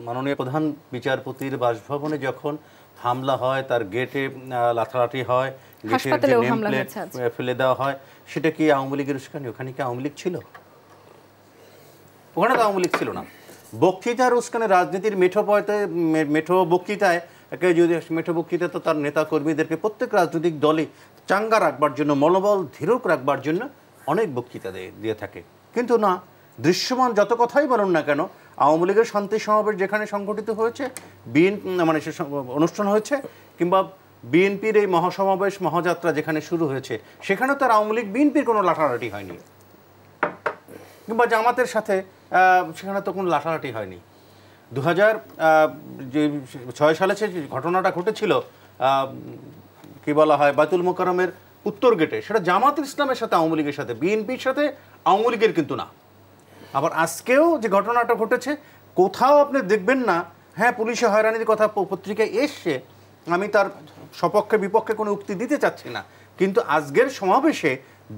মাননীয় প্রধান বিচারপতির বাসভবনে যখন হামলা হয় তার গেটে লাথালাঠি হয় হাসপাতালেও হামলা হয়েছে ফেলে দেওয়া হয় সেটা কি আওয়ামী লীগের উস্কানি ওখানে কি আওয়ামী লীগ ছিল ওখানে তো আওয়ামী লীগ ছিল না বক্তৃতার উস্কানে রাজনীতির মেঠো পয়তে মেঠো বক্তৃতায় একে যদি মেঠো বক্তৃতা তো তার নেতা কর্মীদেরকে প্রত্যেক রাজনৈতিক দলে চাঙ্গা রাখবার জন্য মনোবল ধীরক রাখবার জন্য অনেক বক্তৃতা দিয়ে থাকে কিন্তু না দৃশ্যমান যত কথাই বলুন না কেন আওয়ামী লীগের শান্তি সমাবেশ যেখানে সংঘটিত হয়েছে বিএন মানে সে অনুষ্ঠান হয়েছে কিংবা বিএনপির এই মহাসমাবেশ মহাযাত্রা যেখানে শুরু হয়েছে সেখানেও তার আওয়ামী লীগ বিএনপির কোনো লাঠালাঠি হয়নি কিংবা জামাতের সাথে সেখানে তো কোনো লাঠালাঠি হয়নি দু হাজার ছয় সালে যে ঘটনাটা ঘটেছিল কি বলা হয় বাতুল মোকারমের উত্তর গেটে সেটা জামাত ইসলামের সাথে আওয়ামী লীগের সাথে বিএনপির সাথে আওয়ামী লীগের কিন্তু না আবার আজকেও যে ঘটনাটা ঘটেছে কোথাও আপনি দেখবেন না হ্যাঁ পুলিশে হয়রানির কথা পত্রিকায় এসছে আমি তার সপক্ষে বিপক্ষে কোনো উক্তি দিতে চাচ্ছি না কিন্তু আজকের সমাবেশে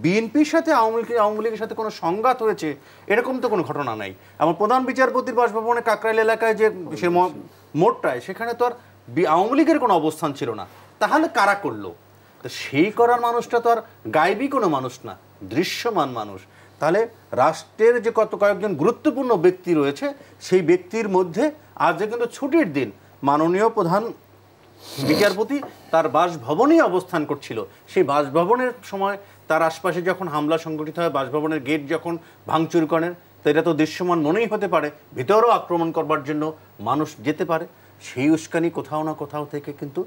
বিএনপির সাথে আওয়ামী লীগ আওয়ামী লীগের সাথে কোনো সংঘাত হয়েছে এরকম তো কোনো ঘটনা নাই আমার প্রধান বিচারপতির বাসভবনে কাকরাইল এলাকায় যে সে মোড়টায় সেখানে তো আর আওয়ামী লীগের কোনো অবস্থান ছিল না তাহলে কারা করলো তো সেই করার মানুষটা তো আর গাইবি কোনো মানুষ না দৃশ্যমান মানুষ তাহলে রাষ্ট্রের যে কত কয়েকজন গুরুত্বপূর্ণ ব্যক্তি রয়েছে সেই ব্যক্তির মধ্যে আজ যে কিন্তু ছুটির দিন মাননীয় প্রধান বিচারপতি তার বাসভবনেই অবস্থান করছিল সেই বাসভবনের সময় তার আশপাশে যখন হামলা সংঘটিত হয় বাসভবনের গেট যখন ভাঙচুর করেন তো এটা তো দৃশ্যমান মনেই হতে পারে ভিতরেও আক্রমণ করবার জন্য মানুষ যেতে পারে সেই উস্কানি কোথাও না কোথাও থেকে কিন্তু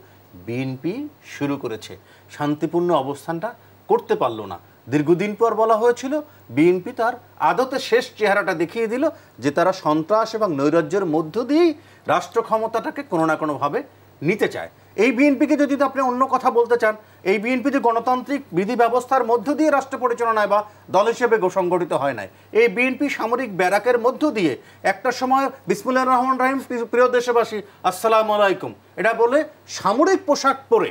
বিএনপি শুরু করেছে শান্তিপূর্ণ অবস্থানটা করতে পারলো না দীর্ঘদিন পর বলা হয়েছিল বিএনপি তার আদতে শেষ চেহারাটা দেখিয়ে দিল যে তারা সন্ত্রাস এবং নৈরাজ্যের মধ্য দিয়েই রাষ্ট্র ক্ষমতাটাকে কোনো না কোনোভাবে নিতে চায় এই বিএনপিকে যদি আপনি অন্য কথা বলতে চান এই বিএনপি যে গণতান্ত্রিক বিধি ব্যবস্থার মধ্য দিয়ে রাষ্ট্র পরিচালনায় বা দল হিসেবে সংগঠিত হয় নাই এই বিএনপি সামরিক ব্যারাকের মধ্য দিয়ে একটা সময় বিসমুল্লাহ রহমান রাহিম প্রিয় দেশবাসী আসসালাম আলাইকুম এটা বলে সামরিক পোশাক পরে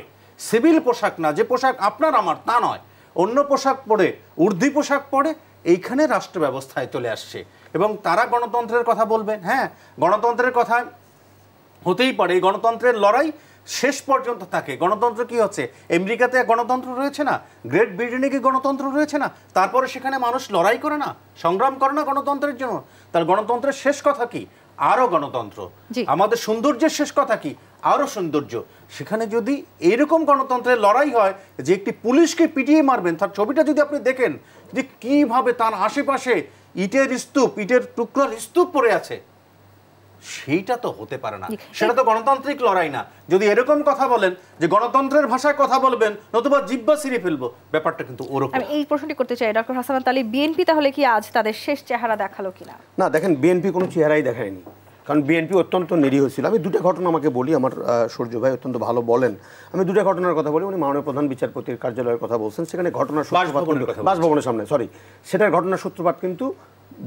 সিভিল পোশাক না যে পোশাক আপনার আমার তা নয় অন্য পোশাক পরে ঊর্ধ্বী পোশাক পরে এইখানে রাষ্ট্র ব্যবস্থায় চলে আসছে এবং তারা গণতন্ত্রের কথা বলবেন হ্যাঁ গণতন্ত্রের কথা হতেই পারে এই গণতন্ত্রের লড়াই শেষ পর্যন্ত থাকে গণতন্ত্র কি হচ্ছে আমেরিকাতে গণতন্ত্র রয়েছে না গ্রেট ব্রিটেনে কি গণতন্ত্র রয়েছে না তারপরে সেখানে মানুষ লড়াই করে না সংগ্রাম করে না গণতন্ত্রের জন্য তার গণতন্ত্রের শেষ কথা কি আরও গণতন্ত্র আমাদের সৌন্দর্যের শেষ কথা কি আরও সৌন্দর্য সেখানে যদি এরকম গণতন্ত্রের লড়াই হয় যে একটি পুলিশকে পিটিয়ে মারবেন তার ছবিটা যদি আপনি দেখেন যে কিভাবে তার আশেপাশে ইটের স্তূপ ইটের টুকরার স্তূপ পড়ে আছে সেইটা তো হতে পারে না সেটা তো গণতান্ত্রিক লড়াই না যদি এরকম কথা বলেন যে গণতন্ত্রের ভাষায় কথা বলবেন নতুবা জিব্বা ছিঁড়ে ফেলবো ব্যাপারটা কিন্তু ওরকম আমি এই প্রশ্নটি করতে চাই ডক্টর হাসান তালি বিএনপি তাহলে কি আজ তাদের শেষ চেহারা দেখালো কিনা না দেখেন বিএনপি কোনো চেহারাই দেখায়নি কারণ বিএনপি অত্যন্ত নিরীহ ছিল আমি দুটা ঘটনা আমাকে বলি আমার সূর্য ভাই অত্যন্ত ভালো বলেন আমি দুটা ঘটনার কথা বলি উনি মাননীয় প্রধান বিচারপতির কার্যালয়ের কথা বলছেন সেখানে ঘটনা বাসভবনের সামনে সরি সেটার ঘটনার সূত্রপাত কিন্তু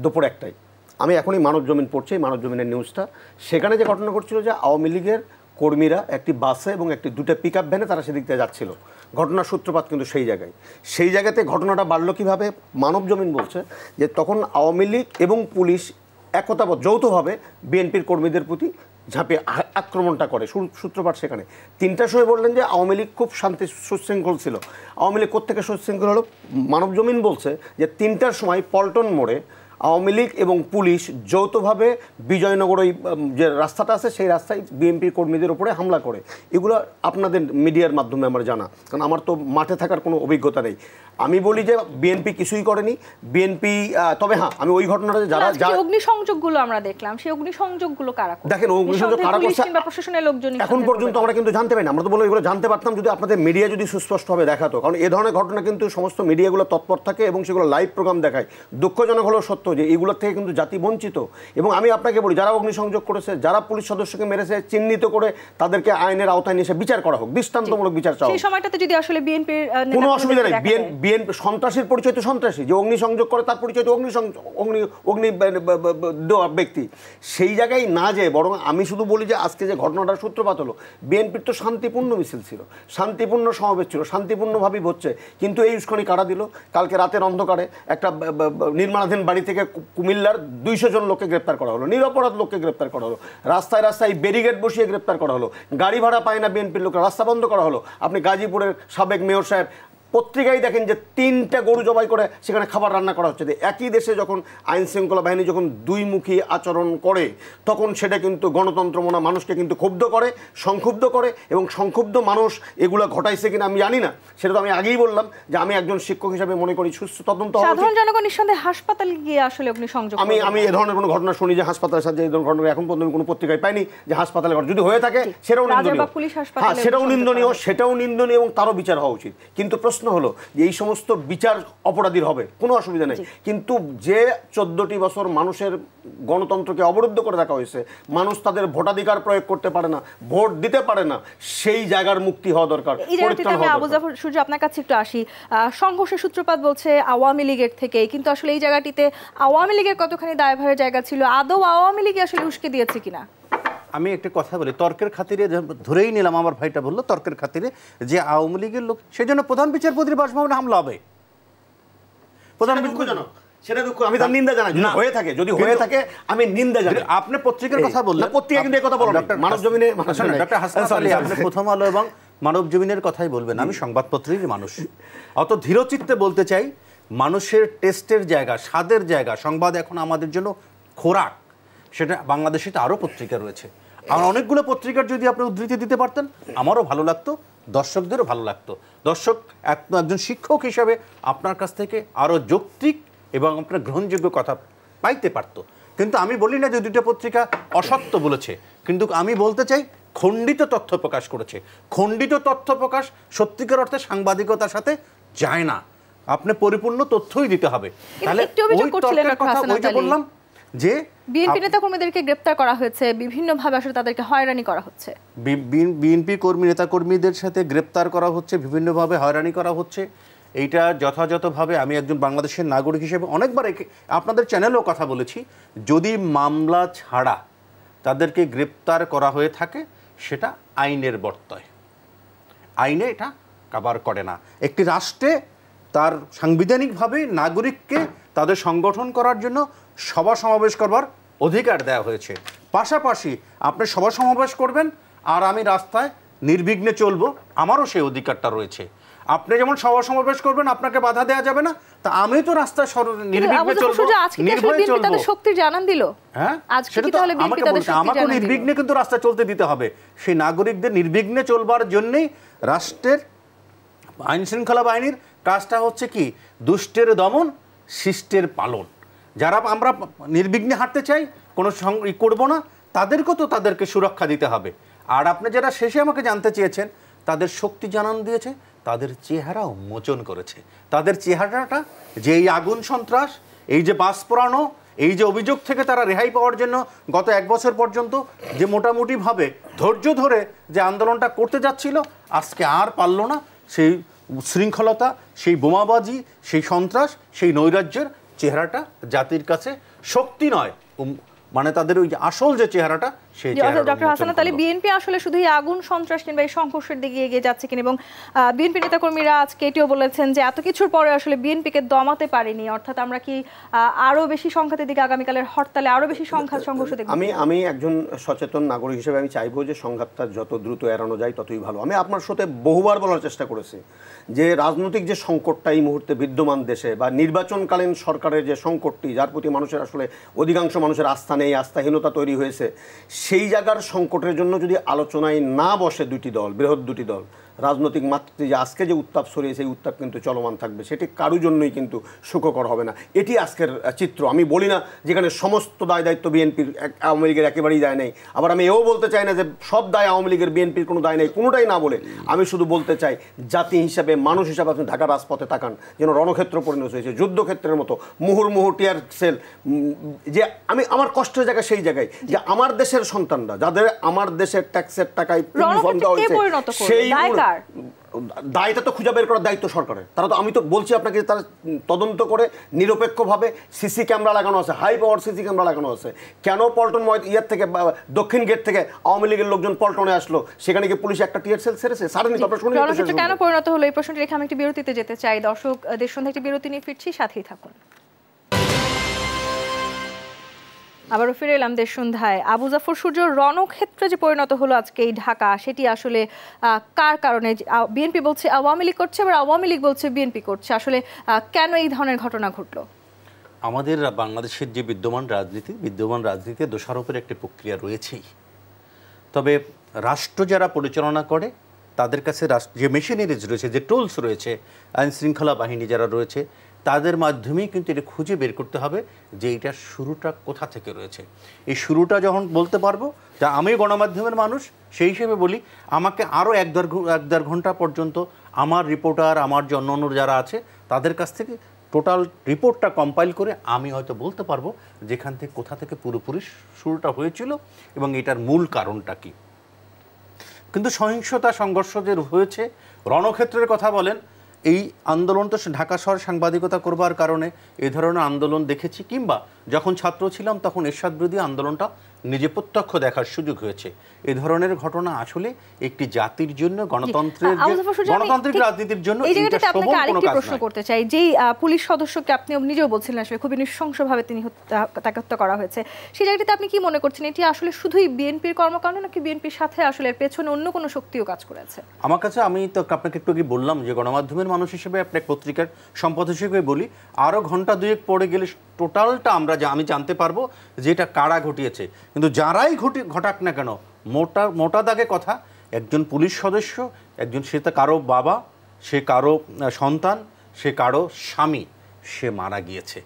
দুপুর একটাই আমি এখনই মানব জমিন পড়ছি মানব জমিনের নিউজটা সেখানে যে ঘটনা ঘটছিল যে আওয়ামী লীগের কর্মীরা একটি বাসে এবং একটি দুটা পিক আপ ভ্যানে তারা সেদিক দিয়ে যাচ্ছিল ঘটনার সূত্রপাত কিন্তু সেই জায়গায় সেই জায়গাতে ঘটনাটা বাড়লো কীভাবে মানব জমিন বলছে যে তখন আওয়ামী লীগ এবং পুলিশ একতাবদ্ধ যৌথভাবে বিএনপির কর্মীদের প্রতি ঝাঁপে আক্রমণটা করে সূত্রপাত সেখানে তিনটার সময় বললেন যে আওয়ামী লীগ খুব শান্তি সুশৃঙ্খল ছিল আওয়ামী লীগ কোথেকে সুশৃঙ্খল হলো মানবজমিন বলছে যে তিনটার সময় পল্টন মোড়ে আওয়ামী লীগ এবং পুলিশ যৌথভাবে বিজয়নগর ওই যে রাস্তাটা আছে সেই রাস্তায় বিএনপির কর্মীদের উপরে হামলা করে এগুলো আপনাদের মিডিয়ার মাধ্যমে আমার জানা কারণ আমার তো মাঠে থাকার কোনো অভিজ্ঞতা নেই আমি বলি যে বিএনপি কিছুই করেনি বিএনপি তবে হ্যাঁ আমি ওই ঘটনাটা যারা যারা অগ্নিসংযোগগুলো আমরা দেখলাম সেই অগ্নিসংযোগগুলো কারা দেখেন অগ্নিসংযোগ কারা করছে প্রশাসনের লোকজন এখন পর্যন্ত আমরা কিন্তু জানতে পারি না আমরা তো বলি এগুলো জানতে পারতাম যদি আপনাদের মিডিয়া যদি সুস্পষ্টভাবে দেখাতো কারণ এ ধরনের ঘটনা কিন্তু সমস্ত মিডিয়াগুলো তৎপর থাকে এবং সেগুলো লাইভ প্রোগ্রাম দেখায় দুঃখজনক হলো সত্য যে এইগুলোর থেকে কিন্তু জাতি বঞ্চিত এবং আমি আপনাকে বলি যারা অগ্নিসংযোগ করেছে যারা পুলিশ সদস্যকে মেরেছে চিহ্নিত করে তাদেরকে আইনের আওতায় নিয়ে বিচার করা হোক দৃষ্টান্তমূলক বিচার চাও সেই সময়টাতে যদি আসলে বিএনপির কোনো অসুবিধা নেই বিএনপি সন্ত্রাসীর পরিচয় তো সন্ত্রাসী যে অগ্নিসংযোগ করে তার পরিচয় তো অগ্নিসংযোগ অগ্নি অগ্নি দেওয়া ব্যক্তি সেই জায়গায় না যায় বরং আমি শুধু বলি যে আজকে যে ঘটনাটার সূত্রপাত হলো বিএনপির তো শান্তিপূর্ণ মিছিল ছিল শান্তিপূর্ণ সমাবেশ ছিল শান্তিপূর্ণভাবেই হচ্ছে কিন্তু এই উস্কানি কারা দিল কালকে রাতের অন্ধকারে একটা নির্মাণাধীন বাড়ি থেকে থেকে কুমিল্লার দুইশো জন লোককে গ্রেপ্তার করা হলো নিরপরাধ লোককে গ্রেপ্তার করা হলো রাস্তায় রাস্তায় ব্যারিগেড বসিয়ে গ্রেপ্তার করা হলো গাড়ি ভাড়া পায় না বিএনপির লোকরা রাস্তা বন্ধ করা হলো আপনি গাজীপুরের সাবেক মেয়র সাহেব পত্রিকায় দেখেন যে তিনটা গরু জবাই করে সেখানে খাবার রান্না করা হচ্ছে একই দেশে যখন আইন শৃঙ্খলা বাহিনী যখন দুইমুখী আচরণ করে তখন সেটা কিন্তু গণতন্ত্র মনা মানুষকে কিন্তু ক্ষুব্ধ করে সংক্ষুব্ধ করে এবং সংক্ষুব্ধ মানুষ এগুলো ঘটাইছে কিনা আমি জানি না সেটা তো আমি আগেই বললাম যে আমি একজন শিক্ষক হিসাবে মনে করি সুস্থ তদন্ত হাসপাতালে গিয়ে আসলে অগ্নিসংযোগ আমি আমি এ ধরনের কোনো ঘটনা শুনি যে হাসপাতালের সাথে এই ধরনের ঘটনা এখন পর্যন্ত কোনো পত্রিকায় পাইনি যে হাসপাতালে যদি হয়ে থাকে সেটাও নিন্দনীয় হ্যাঁ সেটাও নিন্দনীয় সেটাও নিন্দনীয় এবং তারও বিচার হওয়া উচিত কিন্তু প্রশ্ন প্রশ্ন হলো যে এই সমস্ত বিচার অপরাধীর হবে কোনো অসুবিধা নেই কিন্তু যে চোদ্দটি বছর মানুষের গণতন্ত্রকে অবরুদ্ধ করে রাখা হয়েছে মানুষ তাদের ভোটাধিকার প্রয়োগ করতে পারে না ভোট দিতে পারে না সেই জায়গার মুক্তি হওয়া দরকার সূর্য আপনার কাছে একটু আসি সংঘর্ষের সূত্রপাত বলছে আওয়ামী লীগের থেকে কিন্তু আসলে এই জায়গাটিতে আওয়ামী লীগের কতখানি দায়ভারের জায়গা ছিল আদৌ আওয়ামী লীগ আসলে উস্কে দিয়েছে কিনা আমি একটা কথা বলি তর্কের খাতিরে ধরেই নিলাম আমার ভাইটা বললো তর্কের খাতিরে যে আওয়ামী লীগের লোক সেই জন্য প্রধান বিচারপতির বাসভবনে হামলা হবে প্রধান আপনি পত্রিকার কথা বললেন কথা হ্যাঁ, হ্যাঁ, আপনি প্রথম আলো এবং মানব জমিনের কথাই বলবেন আমি মানুষ অত ধীরচিত্তে বলতে চাই মানুষের টেস্টের জায়গা স্বাদের জায়গা সংবাদ এখন আমাদের জন্য খোরাক সেটা বাংলাদেশে তো আরও পত্রিকা রয়েছে আমার অনেকগুলো পত্রিকার যদি আপনি উদ্ধৃতি দিতে পারতেন আমারও ভালো লাগতো দর্শকদেরও ভালো লাগতো দর্শক একজন শিক্ষক হিসাবে আপনার কাছ থেকে আরও যৌক্তিক এবং আপনার গ্রহণযোগ্য কথা পাইতে পারত কিন্তু আমি বলি না যে দুইটা পত্রিকা অসত্য বলেছে কিন্তু আমি বলতে চাই খণ্ডিত তথ্য প্রকাশ করেছে খণ্ডিত তথ্য প্রকাশ সত্যিকার অর্থে সাংবাদিকতার সাথে যায় না আপনি পরিপূর্ণ তথ্যই দিতে হবে তাহলে ওই তথ্যের কথা ওই বললাম যে বিএনপি নেতা কর্মীদেরকে গ্রেপ্তার করা হয়েছে বিভিন্ন বিভিন্নভাবে আসলে তাদেরকে হয়রানি করা হচ্ছে বিএনপি কর্মী নেতা কর্মীদের সাথে গ্রেপ্তার করা হচ্ছে বিভিন্নভাবে হয়রানি করা হচ্ছে এইটা যথাযথভাবে আমি একজন বাংলাদেশের নাগরিক হিসেবে অনেকবার আপনাদের চ্যানেলেও কথা বলেছি যদি মামলা ছাড়া তাদেরকে গ্রেপ্তার করা হয়ে থাকে সেটা আইনের বর্তয় আইনে এটা কাবার করে না একটি রাষ্ট্রে তার সাংবিধানিকভাবে নাগরিককে তাদের সংগঠন করার জন্য সভা সমাবেশ করবার অধিকার দেওয়া হয়েছে পাশাপাশি আপনি সভা সমাবেশ করবেন আর আমি রাস্তায় নির্বিঘ্নে চলবো আমারও সেই অধিকারটা রয়েছে আপনি যেমন সভা সমাবেশ করবেন আপনাকে বাধা দেওয়া যাবে না তা আমি তো রাস্তায় নির্বিঘ্নে চলবো নির্ভয়ে চলবো শক্তি জানান দিল হ্যাঁ? আমাকে আমাকে নির্বিঘ্নে কিন্তু রাস্তা চলতে দিতে হবে সেই নাগরিকদের নির্বিঘ্নে চলবার জন্যেই রাষ্ট্রের আইন শৃঙ্খলা বাহিনীর কাজটা হচ্ছে কি দুষ্টের দমন শিষ্টের পালন যারা আমরা নির্বিঘ্নে হাঁটতে চাই কোনো ই করবো না তাদেরকেও তো তাদেরকে সুরক্ষা দিতে হবে আর আপনি যারা শেষে আমাকে জানতে চেয়েছেন তাদের শক্তি জানান দিয়েছে তাদের চেহারাও মোচন করেছে তাদের চেহারাটা যে এই আগুন সন্ত্রাস এই যে বাস পোড়ানো এই যে অভিযোগ থেকে তারা রেহাই পাওয়ার জন্য গত এক বছর পর্যন্ত যে মোটামুটিভাবে ধৈর্য ধরে যে আন্দোলনটা করতে যাচ্ছিল আজকে আর পারল না সেই শৃঙ্খলতা সেই বোমাবাজি সেই সন্ত্রাস সেই নৈরাজ্যের চেহারাটা জাতির কাছে শক্তি নয় মানে তাদের ওই আসল যে চেহারাটা আমি একজন সচেতন নাগরিক হিসেবে আমি চাইবো যে সংঘাতটা যত দ্রুত এড়ানো যায় ততই ভালো আমি আপনার সাথে বহুবার বলার চেষ্টা করেছি যে রাজনৈতিক যে সংকটটা এই মুহূর্তে বিদ্যমান দেশে বা নির্বাচনকালীন সরকারের যে সংকটটি যার প্রতি মানুষের আসলে অধিকাংশ মানুষের আস্থা নেই আস্থাহীনতা তৈরি হয়েছে সেই জায়গার সংকটের জন্য যদি আলোচনায় না বসে দুটি দল বৃহৎ দুটি দল রাজনৈতিক মাত্রে যে আজকে যে উত্তাপ সরিয়ে সেই উত্তাপ কিন্তু চলমান থাকবে সেটি কারো জন্যই কিন্তু সুখকর হবে না এটি আজকের চিত্র আমি বলি না যেখানে সমস্ত দায় দায়িত্ব বিএনপির আওয়ামী লীগের একেবারেই দায় নেই আবার আমি এও বলতে চাই না যে সব দায় আওয়ামী লীগের বিএনপির কোনো দায় নেই কোনোটাই না বলে আমি শুধু বলতে চাই জাতি হিসাবে মানুষ হিসাবে আপনি ঢাকা রাজপথে তাকান যেন রণক্ষেত্র পরিণত হয়েছে যুদ্ধক্ষেত্রের মতো মুহুর মুহুর সেল যে আমি আমার কষ্টের জায়গা সেই জায়গায় যে আমার দেশের সন্তানরা যাদের আমার দেশের ট্যাক্সের টাকায় সেই সরকার দায়টা তো খুঁজে বের করার দায়িত্ব সরকারের তারা তো আমি তো বলছি আপনাকে তারা তদন্ত করে নিরপেক্ষভাবে সিসি ক্যামেরা লাগানো আছে হাই পাওয়ার সিসি ক্যামেরা লাগানো আছে কেন পল্টন ময় ইয়ার থেকে দক্ষিণ গেট থেকে আওয়ামী লীগের লোকজন পল্টনে আসলো সেখানে গিয়ে পুলিশ একটা টিয়ার সেল ছেড়েছে সারেনি কেন পরিণত হলো এই প্রশ্নটি রেখে আমি একটি বিরতিতে যেতে চাই দর্শক দেশ সন্ধ্যে একটি বিরতি নিয়ে ফিরছি সাথেই থাকুন আবারও ফিরে এলাম দেশ সন্ধ্যায় আবু জাফর সূর্য রণক্ষেত্রে যে পরিণত হলো আজকে এই ঢাকা সেটি আসলে কার কারণে বিএনপি বলছে আওয়ামী লীগ করছে আবার আওয়ামী লীগ বলছে বিএনপি করছে আসলে কেন এই ধরনের ঘটনা ঘটলো আমাদের বাংলাদেশের যে বিদ্যমান রাজনীতি বিদ্যমান রাজনীতিতে দোষারোপের একটি প্রক্রিয়া রয়েছেই তবে রাষ্ট্র যারা পরিচালনা করে তাদের কাছে রাষ্ট্র যে মেশিনারিজ রয়েছে যে টুলস রয়েছে আইনশৃঙ্খলা বাহিনী যারা রয়েছে তাদের মাধ্যমেই কিন্তু এটা খুঁজে বের করতে হবে যে এটা শুরুটা কোথা থেকে রয়েছে এই শুরুটা যখন বলতে পারবো যা আমি গণমাধ্যমের মানুষ সেই হিসেবে বলি আমাকে আরও এক দেড় এক দেড় ঘন্টা পর্যন্ত আমার রিপোর্টার আমার যে অন্য যারা আছে তাদের কাছ থেকে টোটাল রিপোর্টটা কম্পাইল করে আমি হয়তো বলতে পারবো যেখান থেকে কোথা থেকে পুরোপুরি শুরুটা হয়েছিল এবং এটার মূল কারণটা কী কিন্তু সহিংসতা সংঘর্ষ যে হয়েছে রণক্ষেত্রের কথা বলেন এই আন্দোলন তো ঢাকা শহর সাংবাদিকতা করবার কারণে এ ধরনের আন্দোলন দেখেছি কিংবা যখন ছাত্র ছিলাম তখন এরশাদ বিরোধী আন্দোলনটা নিজে প্রত্যক্ষ দেখার সুযোগ হয়েছে এ ধরনের ঘটনা আসলে একটি জাতির জন্য গণতন্ত্রের গণতান্ত্রিক রাজনীতির জন্য প্রশ্ন করতে চাই যে পুলিশ সদস্যকে আপনি নিজেও বলছিলেন আসলে খুবই নৃশংসভাবে তিনি তাকে হত্যা করা হয়েছে সেই জায়গাটিতে আপনি কি মনে করছেন এটি আসলে শুধুই বিএনপির কর্মকাণ্ড নাকি বিএনপির সাথে আসলে পেছনে অন্য কোনো শক্তিও কাজ করেছে আমার কাছে আমি তো আপনাকে একটু আগে বললাম যে গণমাধ্যমের মানুষ হিসেবে আপনার পত্রিকার সম্পাদক হিসেবে বলি আরও ঘন্টা দুয়েক পরে গেলে টোটালটা আমরা আমি জানতে পারবো যে এটা কারা ঘটিয়েছে কিন্তু যারাই ঘটি ঘটাক না কেন মোটা মোটা দাগে কথা একজন পুলিশ সদস্য একজন সে তা কারো বাবা সে কারো সন্তান সে কারো স্বামী সে মারা গিয়েছে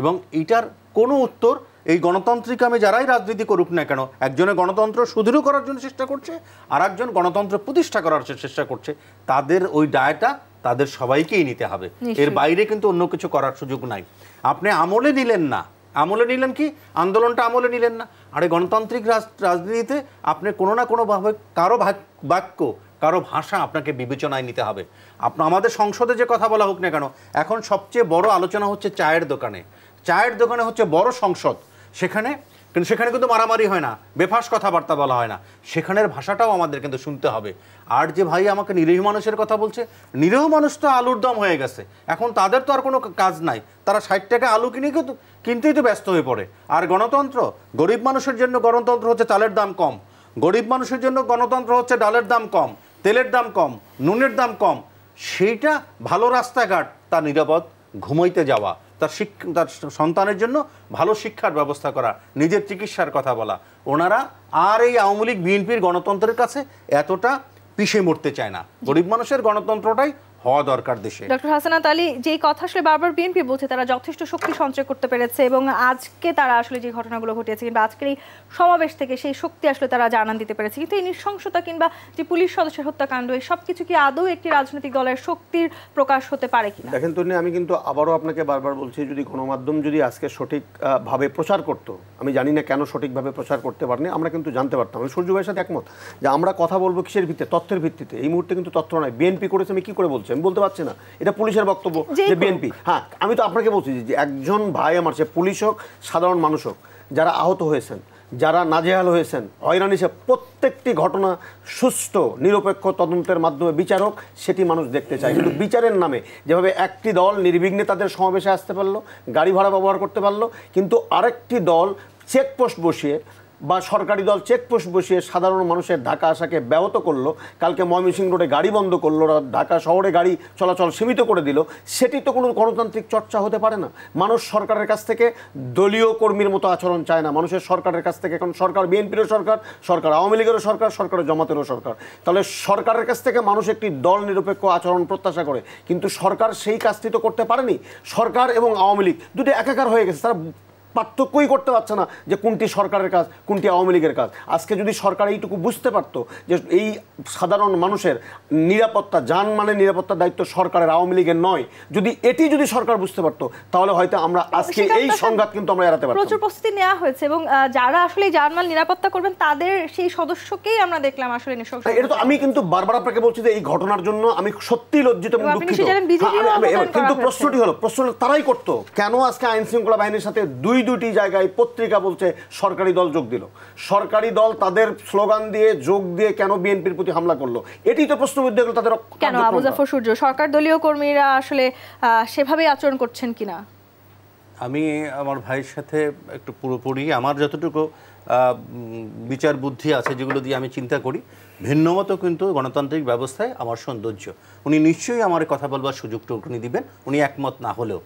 এবং এটার কোনো উত্তর এই গণতান্ত্রিক আমি যারাই রাজনীতি করুক না কেন একজনে গণতন্ত্র সুদৃঢ় করার জন্য চেষ্টা করছে আর একজন গণতন্ত্র প্রতিষ্ঠা করার চেষ্টা করছে তাদের ওই ডায়টা তাদের সবাইকেই নিতে হবে এর বাইরে কিন্তু অন্য কিছু করার সুযোগ নাই আপনি আমলে নিলেন না আমলে নিলেন কি আন্দোলনটা আমলে নিলেন না আরে গণতান্ত্রিক রাজনীতিতে আপনি কোনো না কোনোভাবে কারো বাক্য কারো ভাষা আপনাকে বিবেচনায় নিতে হবে আপনার আমাদের সংসদে যে কথা বলা হোক না কেন এখন সবচেয়ে বড় আলোচনা হচ্ছে চায়ের দোকানে চায়ের দোকানে হচ্ছে বড় সংসদ সেখানে কিন্তু সেখানে কিন্তু মারামারি হয় না বেফাস কথাবার্তা বলা হয় না সেখানের ভাষাটাও আমাদের কিন্তু শুনতে হবে আর যে ভাই আমাকে নিরীহ মানুষের কথা বলছে নিরীহ মানুষ তো আলুর দম হয়ে গেছে এখন তাদের তো আর কোনো কাজ নাই তারা ষাট টাকা আলু কিনে কিন্তু কিনতেই তো ব্যস্ত হয়ে পড়ে আর গণতন্ত্র গরিব মানুষের জন্য গণতন্ত্র হচ্ছে চালের দাম কম গরিব মানুষের জন্য গণতন্ত্র হচ্ছে ডালের দাম কম তেলের দাম কম নুনের দাম কম সেইটা ভালো রাস্তাঘাট তা নিরাপদ ঘুমাইতে যাওয়া তার শিক্ষা তার সন্তানের জন্য ভালো শিক্ষার ব্যবস্থা করা নিজের চিকিৎসার কথা বলা ওনারা আর এই আওয়ামী লীগ বিএনপির গণতন্ত্রের কাছে এতটা পিছিয়ে মরতে চায় না গরিব মানুষের গণতন্ত্রটাই হওয়া দরকার দেশে ডক্টর হাসানাত আলী যে কথা আসলে বারবার বিএনপি বলছে তারা যথেষ্ট শক্তি সঞ্চয় করতে পেরেছে এবং আজকে তারা আসলে যে ঘটনাগুলো ঘটিয়েছে কিংবা আজকের এই সমাবেশ থেকে সেই শক্তি আসলে তারা জানান দিতে পেরেছে কিন্তু এই নৃশংসতা কিংবা যে পুলিশ সদস্যের হত্যাকাণ্ড এই সব কিছু কি আদৌ একটি রাজনৈতিক দলের শক্তির প্রকাশ হতে পারে কি দেখেন তো আমি কিন্তু আবারও আপনাকে বারবার বলছি যদি গণমাধ্যম যদি আজকে সঠিকভাবে প্রচার করতো আমি জানি না কেন সঠিকভাবে প্রচার করতে পারেনি আমরা কিন্তু জানতে পারতাম আমি সূর্য ভাইয়ের সাথে একমত যে আমরা কথা বলবো কিসের ভিত্তিতে তথ্যের ভিত্তিতে এই মুহূর্তে কিন্তু তথ্য নয় বিএনপি করেছে আমি কী করে বলছি আমি বলতে পারছি না এটা পুলিশের বক্তব্য যে বিএনপি হ্যাঁ আমি তো আপনাকে বলছি যে একজন ভাই আমার সে পুলিশ হোক সাধারণ মানুষ হোক যারা আহত হয়েছেন যারা নাজেহাল হয়েছেন হয়রানি সে প্রত্যেকটি ঘটনা সুষ্ঠু নিরপেক্ষ তদন্তের মাধ্যমে বিচারক সেটি মানুষ দেখতে চায় কিন্তু বিচারের নামে যেভাবে একটি দল নির্বিঘ্নে তাদের সমাবেশে আসতে পারলো গাড়ি ভাড়া ব্যবহার করতে পারলো কিন্তু আরেকটি দল চেকপোস্ট বসিয়ে বা সরকারি দল চেকপোস্ট বসিয়ে সাধারণ মানুষের ঢাকা আসাকে ব্যাহত করলো কালকে ময়মনসিংহ রোডে গাড়ি বন্ধ করলো ঢাকা শহরে গাড়ি চলাচল সীমিত করে দিল সেটি তো কোনো গণতান্ত্রিক চর্চা হতে পারে না মানুষ সরকারের কাছ থেকে দলীয় কর্মীর মতো আচরণ চায় না মানুষের সরকারের কাছ থেকে এখন সরকার বিএনপিরও সরকার সরকার আওয়ামী লীগেরও সরকার সরকারের জমাতেরও সরকার তাহলে সরকারের কাছ থেকে মানুষ একটি দল নিরপেক্ষ আচরণ প্রত্যাশা করে কিন্তু সরকার সেই কাজটি তো করতে পারেনি সরকার এবং আওয়ামী লীগ দুটি একাকার হয়ে গেছে তারা পার্থক্যই করতে পারছে না যে কোনটি সরকারের কাজ কোনটি আওয়ামী লীগের কাজ আজকে যদি সরকার এইটুকু বুঝতে পারতো যে এই সাধারণ মানুষের নিরাপত্তা যান মানে নিরাপত্তার দায়িত্ব সরকারের আওয়ামী লীগের নয় যদি এটি যদি সরকার বুঝতে পারতো তাহলে হয়তো আমরা আজকে এই সংঘাত কিন্তু আমরা এড়াতে পারতাম প্রচুর প্রস্তুতি নেওয়া হয়েছে এবং যারা আসলে জানমাল নিরাপত্তা করবেন তাদের সেই সদস্যকেই আমরা দেখলাম আসলে নিঃসংস এটা তো আমি কিন্তু বারবার আপনাকে বলছি যে এই ঘটনার জন্য আমি সত্যি লজ্জিত এবং দুঃখিত হ্যাঁ, কিন্তু প্রশ্নটি হলো প্রশ্ন তারাই করতো কেন আজকে আইন শৃঙ্খলা বাহিনীর সাথে দুই দুটি জায়গায় পত্রিকা বলছে সরকারি দল যোগ দিল সরকারি দল তাদের স্লোগান দিয়ে যোগ দিয়ে কেন বিএনপির প্রতি হামলা করলো এটি তো প্রশ্নবিদ্ধ হলো তাদের কেন আবু জাফর সূর্য সরকার দলীয় কর্মীরা আসলে সেভাবে আচরণ করছেন কিনা আমি আমার ভাইয়ের সাথে একটু পুরোপুরি আমার যতটুকু বিচার বুদ্ধি আছে যেগুলো দিয়ে আমি চিন্তা করি ভিন্নমতো কিন্তু গণতান্ত্রিক ব্যবস্থায় আমার সৌন্দর্য উনি নিশ্চয়ই আমার কথা বলবার সুযোগটা উনি দিবেন উনি একমত না হলেও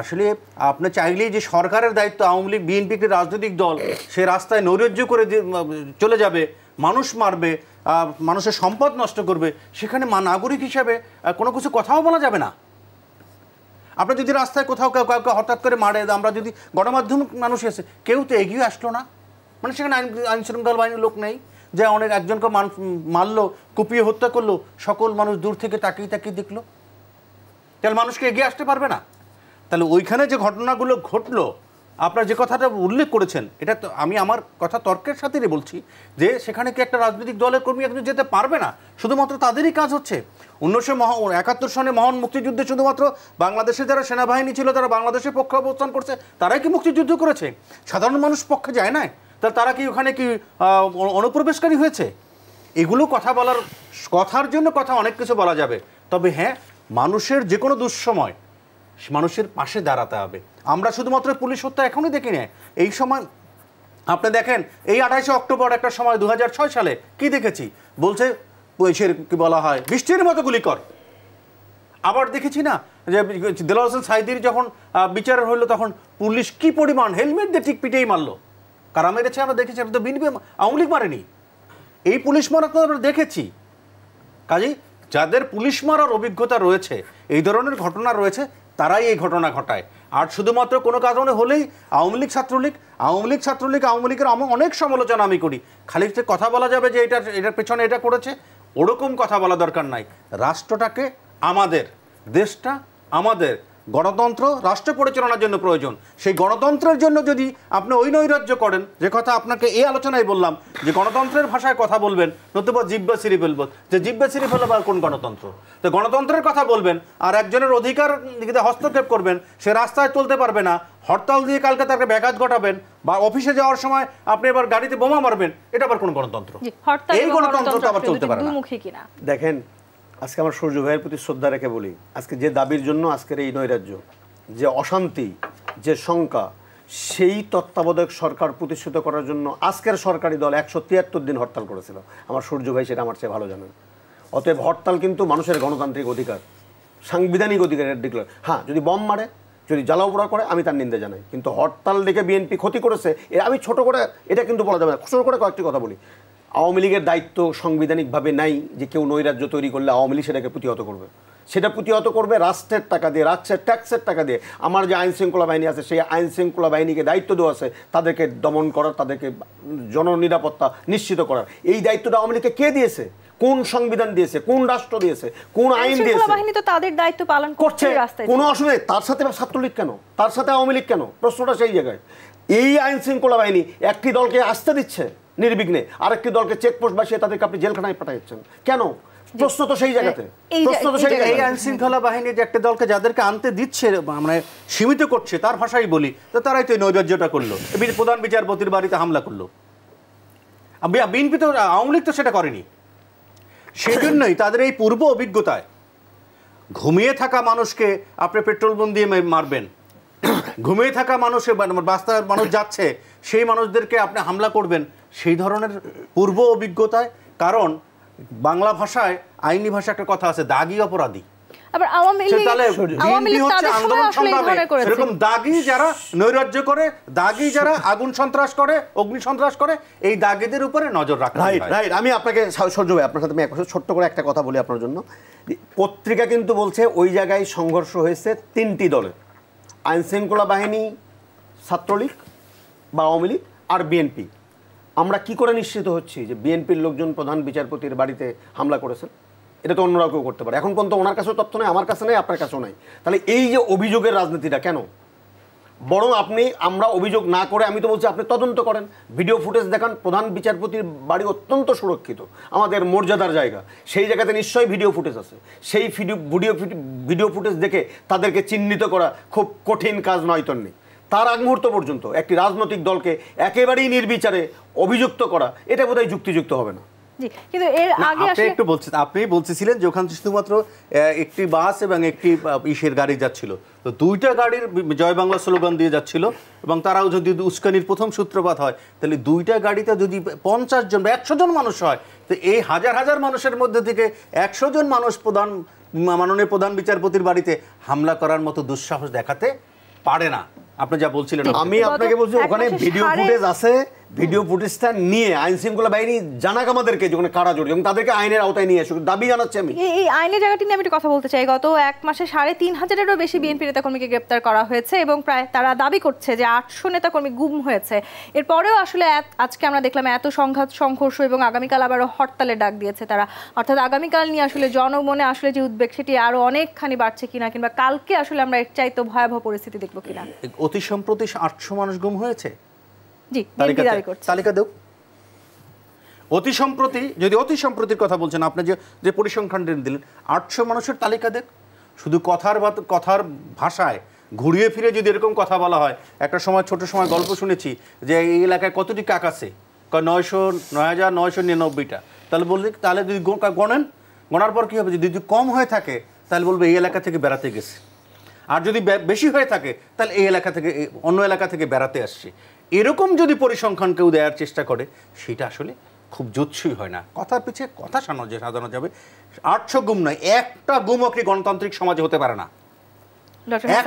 আসলে আপনি চাইলে যে সরকারের দায়িত্ব আওয়ামী লীগ বিএনপি রাজনৈতিক দল সে রাস্তায় নৈরাজ্য করে চলে যাবে মানুষ মারবে মানুষের সম্পদ নষ্ট করবে সেখানে মা নাগরিক হিসাবে কোনো কিছু কথাও বলা যাবে না আপনি যদি রাস্তায় কোথাও কাউকে হঠাৎ করে মারে আমরা যদি গণমাধ্যম মানুষ এসে কেউ তো এগিয়ে আসলো না মানে সেখানে আইন আইন শৃঙ্খলা বাহিনীর লোক নেই যে অনেক একজনকে মারলো কুপিয়ে হত্যা করলো সকল মানুষ দূর থেকে তাকিয়ে তাকিয়ে দেখলো তাহলে মানুষকে এগিয়ে আসতে পারবে না তাহলে ওইখানে যে ঘটনাগুলো ঘটলো আপনার যে কথাটা উল্লেখ করেছেন এটা তো আমি আমার কথা তর্কের সাথেই বলছি যে সেখানে কি একটা রাজনৈতিক দলের কর্মী একজন যেতে পারবে না শুধুমাত্র তাদেরই কাজ হচ্ছে উনিশশো মহা একাত্তর সনে মহান মুক্তিযুদ্ধে শুধুমাত্র বাংলাদেশে যারা সেনাবাহিনী ছিল তারা বাংলাদেশের পক্ষে অবস্থান করছে তারাই কি মুক্তিযুদ্ধ করেছে সাধারণ মানুষ পক্ষে যায় না তাহলে তারা কি ওখানে কি অনুপ্রবেশকারী হয়েছে এগুলো কথা বলার কথার জন্য কথা অনেক কিছু বলা যাবে তবে হ্যাঁ মানুষের যে কোনো দুঃসময় মানুষের পাশে দাঁড়াতে হবে আমরা শুধুমাত্র পুলিশ হত্যা এখনই দেখি না এই সময় আপনি দেখেন এই আঠাশে অক্টোবর একটা সময় দু সালে কি দেখেছি বলছে পুলিশের কি বলা হয় বৃষ্টির মতো গুলি কর আবার দেখেছি না যে দেলা হোসেন সাইদির যখন বিচার হইলো তখন পুলিশ কি পরিমাণ হেলমেট দিয়ে ঠিক পিটেই মারলো কারা মেরেছে আমরা দেখেছি আমরা তো বিনবি আওয়ামী মারেনি এই পুলিশ মারা তো আমরা দেখেছি কাজেই যাদের পুলিশ মারার অভিজ্ঞতা রয়েছে এই ধরনের ঘটনা রয়েছে তারাই এই ঘটনা ঘটায় আর শুধুমাত্র কোনো কারণে মানে হলেই আওয়ামী লীগ ছাত্রলীগ আওয়ামী লীগ ছাত্রলীগ আওয়ামী লীগের আমি অনেক সমালোচনা আমি করি খালি কথা বলা যাবে যে এটা এটার পেছনে এটা করেছে ওরকম কথা বলা দরকার নাই রাষ্ট্রটাকে আমাদের দেশটা আমাদের গণতন্ত্র রাষ্ট্র পরিচালনার জন্য প্রয়োজন সেই গণতন্ত্রের জন্য যদি আপনি ওই নৈরাজ্য করেন যে কথা আপনাকে এই আলোচনায় বললাম যে গণতন্ত্রের ভাষায় কথা বলবেন নতুবা জিব্বা সিরি ফেলব যে জিব্বা সিরি ফেলব আর কোন গণতন্ত্র তো গণতন্ত্রের কথা বলবেন আর একজনের অধিকার হস্তক্ষেপ করবেন সে রাস্তায় চলতে পারবে না হরতাল দিয়ে কালকে তাকে ব্যাঘাত ঘটাবেন বা অফিসে যাওয়ার সময় আপনি এবার গাড়িতে বোমা মারবেন এটা আবার কোন গণতন্ত্র এই গণতন্ত্র আবার চলতে পারে না দেখেন আজকে আমার সূর্য ভাইয়ের প্রতি শ্রদ্ধা রেখে বলি আজকে যে দাবির জন্য আজকের এই নৈরাজ্য যে অশান্তি যে শঙ্কা সেই তত্ত্বাবধায়ক সরকার প্রতিষ্ঠিত করার জন্য আজকের সরকারি দল একশো তিয়াত্তর দিন হরতাল করেছিল আমার সূর্য ভাই সেটা আমার চেয়ে ভালো জানেন অতএব হরতাল কিন্তু মানুষের গণতান্ত্রিক অধিকার সাংবিধানিক অধিকারের ডিক্লার হ্যাঁ যদি বম মারে যদি জ্বালাওপোড়া করে আমি তার নিন্দে জানাই কিন্তু হরতাল ডেকে বিএনপি ক্ষতি করেছে আমি ছোট করে এটা কিন্তু বলা যাবে না ছোটো করে কয়েকটি কথা বলি আওয়ামী লীগের দায়িত্ব সাংবিধানিকভাবে নাই যে কেউ নৈরাজ্য তৈরি করলে আওয়ামী লীগ সেটাকে প্রতিহত করবে সেটা প্রতিহত করবে রাষ্ট্রের টাকা দিয়ে রাষ্ট্রের ট্যাক্সের টাকা দিয়ে আমার যে আইন শৃঙ্খলা বাহিনী আছে সেই আইন শৃঙ্খলা বাহিনীকে দায়িত্ব দেওয়া আছে তাদেরকে দমন করার তাদেরকে জননিরাপত্তা নিশ্চিত করার এই দায়িত্বটা আওয়ামী লীগকে কে দিয়েছে কোন সংবিধান দিয়েছে কোন রাষ্ট্র দিয়েছে কোন আইন দিয়েছে বাহিনী তো তাদের দায়িত্ব পালন করছে কোনো অসুবিধা তার সাথে ছাত্রলীগ কেন তার সাথে আওয়ামী লীগ কেন প্রশ্নটা সেই জায়গায় এই আইন শৃঙ্খলা বাহিনী একটি দলকে আসতে দিচ্ছে নির্বিঘ্নে আরেকটি দলকে চেকপোস্ট বাসিয়ে তাদেরকে আপনি জেলখানায় পাঠাচ্ছেন কেন প্রশ্ন তো সেই জায়গাতে প্রশ্ন তো সেই এই আইন শৃঙ্খলা বাহিনী যে একটা দলকে যাদেরকে আনতে দিচ্ছে মানে সীমিত করছে তার ভাষাই বলি তো তারাই তো এই নৈরাজ্যটা করলো প্রধান বিচারপতির বাড়িতে হামলা করলো বিএনপি তো আওয়ামী লীগ তো সেটা করেনি সেজন্যই তাদের এই পূর্ব অভিজ্ঞতায় ঘুমিয়ে থাকা মানুষকে আপনি পেট্রোল বোম দিয়ে মারবেন ঘুমিয়ে থাকা মানুষের মানে বাস্তার মানুষ যাচ্ছে সেই মানুষদেরকে আপনি হামলা করবেন সেই ধরনের পূর্ব অভিজ্ঞতায় কারণ বাংলা ভাষায় আইনি ভাষা একটা কথা আছে দাগি অপরাধী এরকম যারা নৈরাজ্য করে যারা আগুন সন্ত্রাস করে অগ্নি সন্ত্রাস করে এই উপরে নজর রাইট রাইট আমি আপনাকে আপনার সাথে আমি ছোট্ট করে একটা কথা বলি আপনার জন্য পত্রিকা কিন্তু বলছে ওই জায়গায় সংঘর্ষ হয়েছে তিনটি দলের আইন শৃঙ্খলা বাহিনী ছাত্রলীগ বা আওয়ামী লীগ আর বিএনপি আমরা কি করে নিশ্চিত হচ্ছি যে বিএনপির লোকজন প্রধান বিচারপতির বাড়িতে হামলা করেছেন এটা তো অন্যরাও কেউ করতে পারে এখন পর্যন্ত ওনার কাছেও তথ্য নেই আমার কাছে নেই আপনার কাছেও নাই তাহলে এই যে অভিযোগের রাজনীতিটা কেন বরং আপনি আমরা অভিযোগ না করে আমি তো বলছি আপনি তদন্ত করেন ভিডিও ফুটেজ দেখান প্রধান বিচারপতির বাড়ি অত্যন্ত সুরক্ষিত আমাদের মর্যাদার জায়গা সেই জায়গাতে নিশ্চয়ই ভিডিও ফুটেজ আছে সেই ভিডিও ভিডিও ভিডিও ফুটেজ দেখে তাদেরকে চিহ্নিত করা খুব কঠিন কাজ নয় তন্নি তার আগ মুহূর্ত পর্যন্ত একটি রাজনৈতিক দলকে একেবারেই নির্বিচারে অভিযুক্ত করা এটা বোধহয় যুক্তিযুক্ত হবে না আপনি বলছিলেন যে ওখানে শুধুমাত্র একটি বাস এবং একটি ইসের গাড়ি যাচ্ছিল তো দুইটা গাড়ির জয় বাংলা স্লোগান দিয়ে যাচ্ছিল এবং তারাও যদি উস্কানির প্রথম সূত্রপাত হয় তাহলে দুইটা গাড়িতে যদি পঞ্চাশ জন বা একশো জন মানুষ হয় তো এই হাজার হাজার মানুষের মধ্যে থেকে একশো জন মানুষ প্রধান মাননীয় প্রধান বিচারপতির বাড়িতে হামলা করার মতো দুঃসাহস দেখাতে পারে না আপনি যা বলছিলেন আমি আপনাকে বলছি ওখানে ভিডিও ফুটেজ আছে ভিডিও ফুটেজটা নিয়ে আইন শৃঙ্খলা বাহিনী জানাক আমাদেরকে যেখানে কারা জড়িত এবং তাদেরকে আইনের আওতায় নিয়ে আসুক দাবি জানাচ্ছি আমি এই আইনের জায়গাটি নিয়ে আমি একটু কথা বলতে চাই গত এক মাসে সাড়ে তিন হাজারেরও বেশি বিএনপি নেতাকর্মীকে গ্রেপ্তার করা হয়েছে এবং প্রায় তারা দাবি করছে যে আটশো নেতাকর্মী গুম হয়েছে এরপরেও আসলে আজকে আমরা দেখলাম এত সংঘাত সংঘর্ষ এবং আগামীকাল আবারও হরতালের ডাক দিয়েছে তারা অর্থাৎ আগামীকাল নিয়ে আসলে জনমনে আসলে যে উদ্বেগ সেটি আরও অনেকখানি বাড়ছে কিনা কিংবা কালকে আসলে আমরা এর চাইতে ভয়াবহ পরিস্থিতি দেখবো কিনা অতি সম্প্রতি আটশো মানুষ গুম হয়েছে অতি সম্প্রতি যদি অতি সম্প্রতির কথা বলছেন আপনি যে যে পরিসংখ্যান দিলেন আটশো মানুষের তালিকা দেখ শুধু কথার কথার ভাষায় ঘুরিয়ে ফিরে যদি এরকম কথা বলা হয় একটা সময় ছোট সময় গল্প শুনেছি যে এই এলাকায় কতটি কাক আছে নয়শো নয় হাজার নয়শো নিরানব্বইটা তাহলে বললি তাহলে যদি গণেন গণার পর কী হবে যদি কম হয়ে থাকে তাহলে বলবে এই এলাকা থেকে বেড়াতে গেছে আর যদি বেশি হয়ে থাকে তাহলে এই এলাকা থেকে অন্য এলাকা থেকে বেড়াতে আসছে এরকম যদি পরিসংখ্যান কেউ দেওয়ার চেষ্টা করে সেটা আসলে খুব জুৎসই হয় না কথার পিছিয়ে কথা সানো যে সাজানো যাবে আটশো গুম নয় একটা গুম একটি গণতান্ত্রিক সমাজে হতে পারে না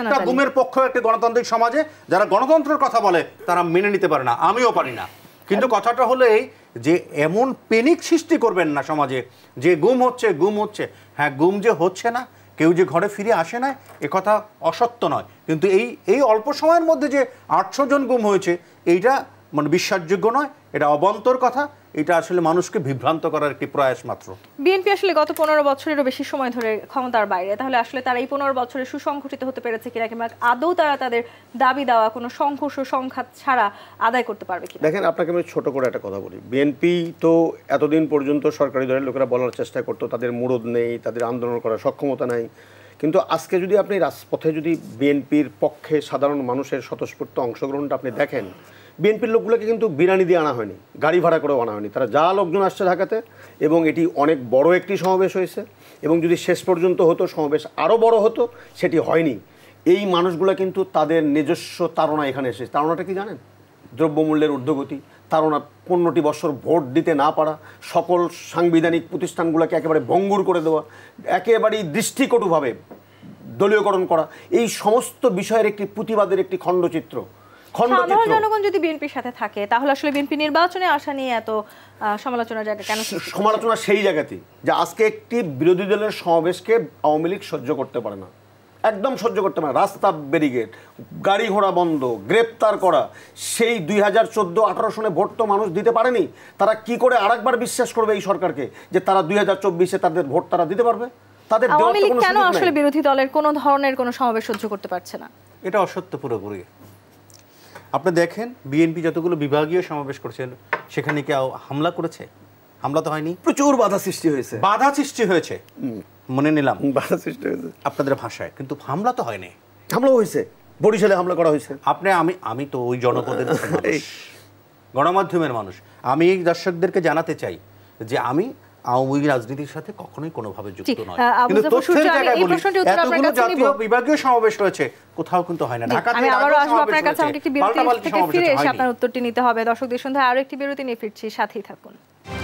একটা গুমের পক্ষ একটি গণতান্ত্রিক সমাজে যারা গণতন্ত্রের কথা বলে তারা মেনে নিতে পারে না আমিও পারি না কিন্তু কথাটা হলো এই যে এমন পেনিক সৃষ্টি করবেন না সমাজে যে গুম হচ্ছে গুম হচ্ছে হ্যাঁ গুম যে হচ্ছে না কেউ যে ঘরে ফিরে আসে না এ কথা অসত্য নয় কিন্তু এই এই অল্প সময়ের মধ্যে যে আটশো জন গুম হয়েছে এইটা মানে বিশ্বাসযোগ্য নয় এটা অবন্তর কথা এটা আসলে মানুষকে বিভ্রান্ত করার একটি প্রয়াস মাত্র বিএনপি আসলে গত পনেরো বছরেরও বেশি সময় ধরে ক্ষমতার বাইরে তাহলে আসলে তারা এই পনেরো বছরে সুসংগঠিত হতে পেরেছে কিনা কিংবা আদৌ তারা তাদের দাবি দেওয়া কোনো সংঘর্ষ সংঘাত ছাড়া আদায় করতে পারবে কি দেখেন আপনাকে আমি ছোট করে একটা কথা বলি বিএনপি তো এতদিন পর্যন্ত সরকারি দলের লোকেরা বলার চেষ্টা করতো তাদের মুরদ নেই তাদের আন্দোলন করার সক্ষমতা নাই কিন্তু আজকে যদি আপনি রাজপথে যদি বিএনপির পক্ষে সাধারণ মানুষের স্বতঃস্ফূর্ত অংশগ্রহণটা আপনি দেখেন বিএনপির লোকগুলোকে কিন্তু বিরানি দিয়ে আনা হয়নি গাড়ি ভাড়া করেও আনা হয়নি তারা যা লোকজন আসছে ঢাকাতে এবং এটি অনেক বড় একটি সমাবেশ হয়েছে এবং যদি শেষ পর্যন্ত হতো সমাবেশ আরও বড় হতো সেটি হয়নি এই মানুষগুলো কিন্তু তাদের নিজস্ব তারণা এখানে এসেছে তারণাটা কি জানেন দ্রব্যমূল্যের ঊর্ধ্বগতি তারা পনেরোটি বছর ভোট দিতে না পারা সকল সাংবিধানিক প্রতিষ্ঠানগুলোকে একেবারে ভঙ্গুর করে দেওয়া একেবারেই দৃষ্টিকটুভাবে দলীয়করণ করা এই সমস্ত বিষয়ের একটি প্রতিবাদের একটি খণ্ডচিত্র জনগণ যদি সাথে থাকে তাহলে আসলে নির্বাচনে নিয়ে এত জায়গা কেন সমালোচনা সেই জায়গাতেই যে আজকে একটি বিরোধী দলের সমাবেশকে আওয়ামী লীগ সহ্য করতে পারে না একদম সহ্য করতে পারে রাস্তা ব্যারিগেড গাড়ি ঘোড়া বন্ধ গ্রেপ্তার করা সেই দুই হাজার চোদ্দো আঠারো সনে ভোট তো মানুষ দিতে পারেনি তারা কি করে আরেকবার বিশ্বাস করবে এই সরকারকে যে তারা দুই হাজার চব্বিশে তাদের ভোট তারা দিতে পারবে তাদের কেন আসলে বিরোধী দলের কোনো ধরনের কোনো সমাবেশ সহ্য করতে পারছে না এটা অসত্য পুরোপুরি আপনি দেখেন বিএনপি যতগুলো বিভাগীয় সমাবেশ করেছেন সেখানে কেউ হামলা করেছে হামলা তো হয়নি প্রচুর বাধা সৃষ্টি হয়েছে বাধা সৃষ্টি হয়েছে মনে নিলাম [LAUGHS] বাধা সৃষ্টি হয়েছে আপনাদের ভাষায় কিন্তু হামলা তো হয়নি হামলা হয়েছে বরিশালে হামলা করা হয়েছে আপনি আমি আমি তো ওই জনপদের [LAUGHS] গণমাধ্যমের মানুষ আমি এই দর্শকদেরকে জানাতে চাই যে আমি আওয়ামী লীগ রাজনীতির সাথে কখনোই কোনোভাবে যুক্ত নয় কিন্তু তথ্যের জায়গায় বলি এতগুলো জাতীয় বিভাগীয় সমাবেশ রয়েছে কোথাও কিন্তু হয় না ঢাকাতে আমি আবারও আসবো আপনার কাছে আমাকে একটি বিরতি থেকে ফিরে এসে আপনার উত্তরটি নিতে হবে দর্শকদের সন্ধ্যায় আরো একটি বিরতি নিয়ে ফিরছি সাথেই থাকুন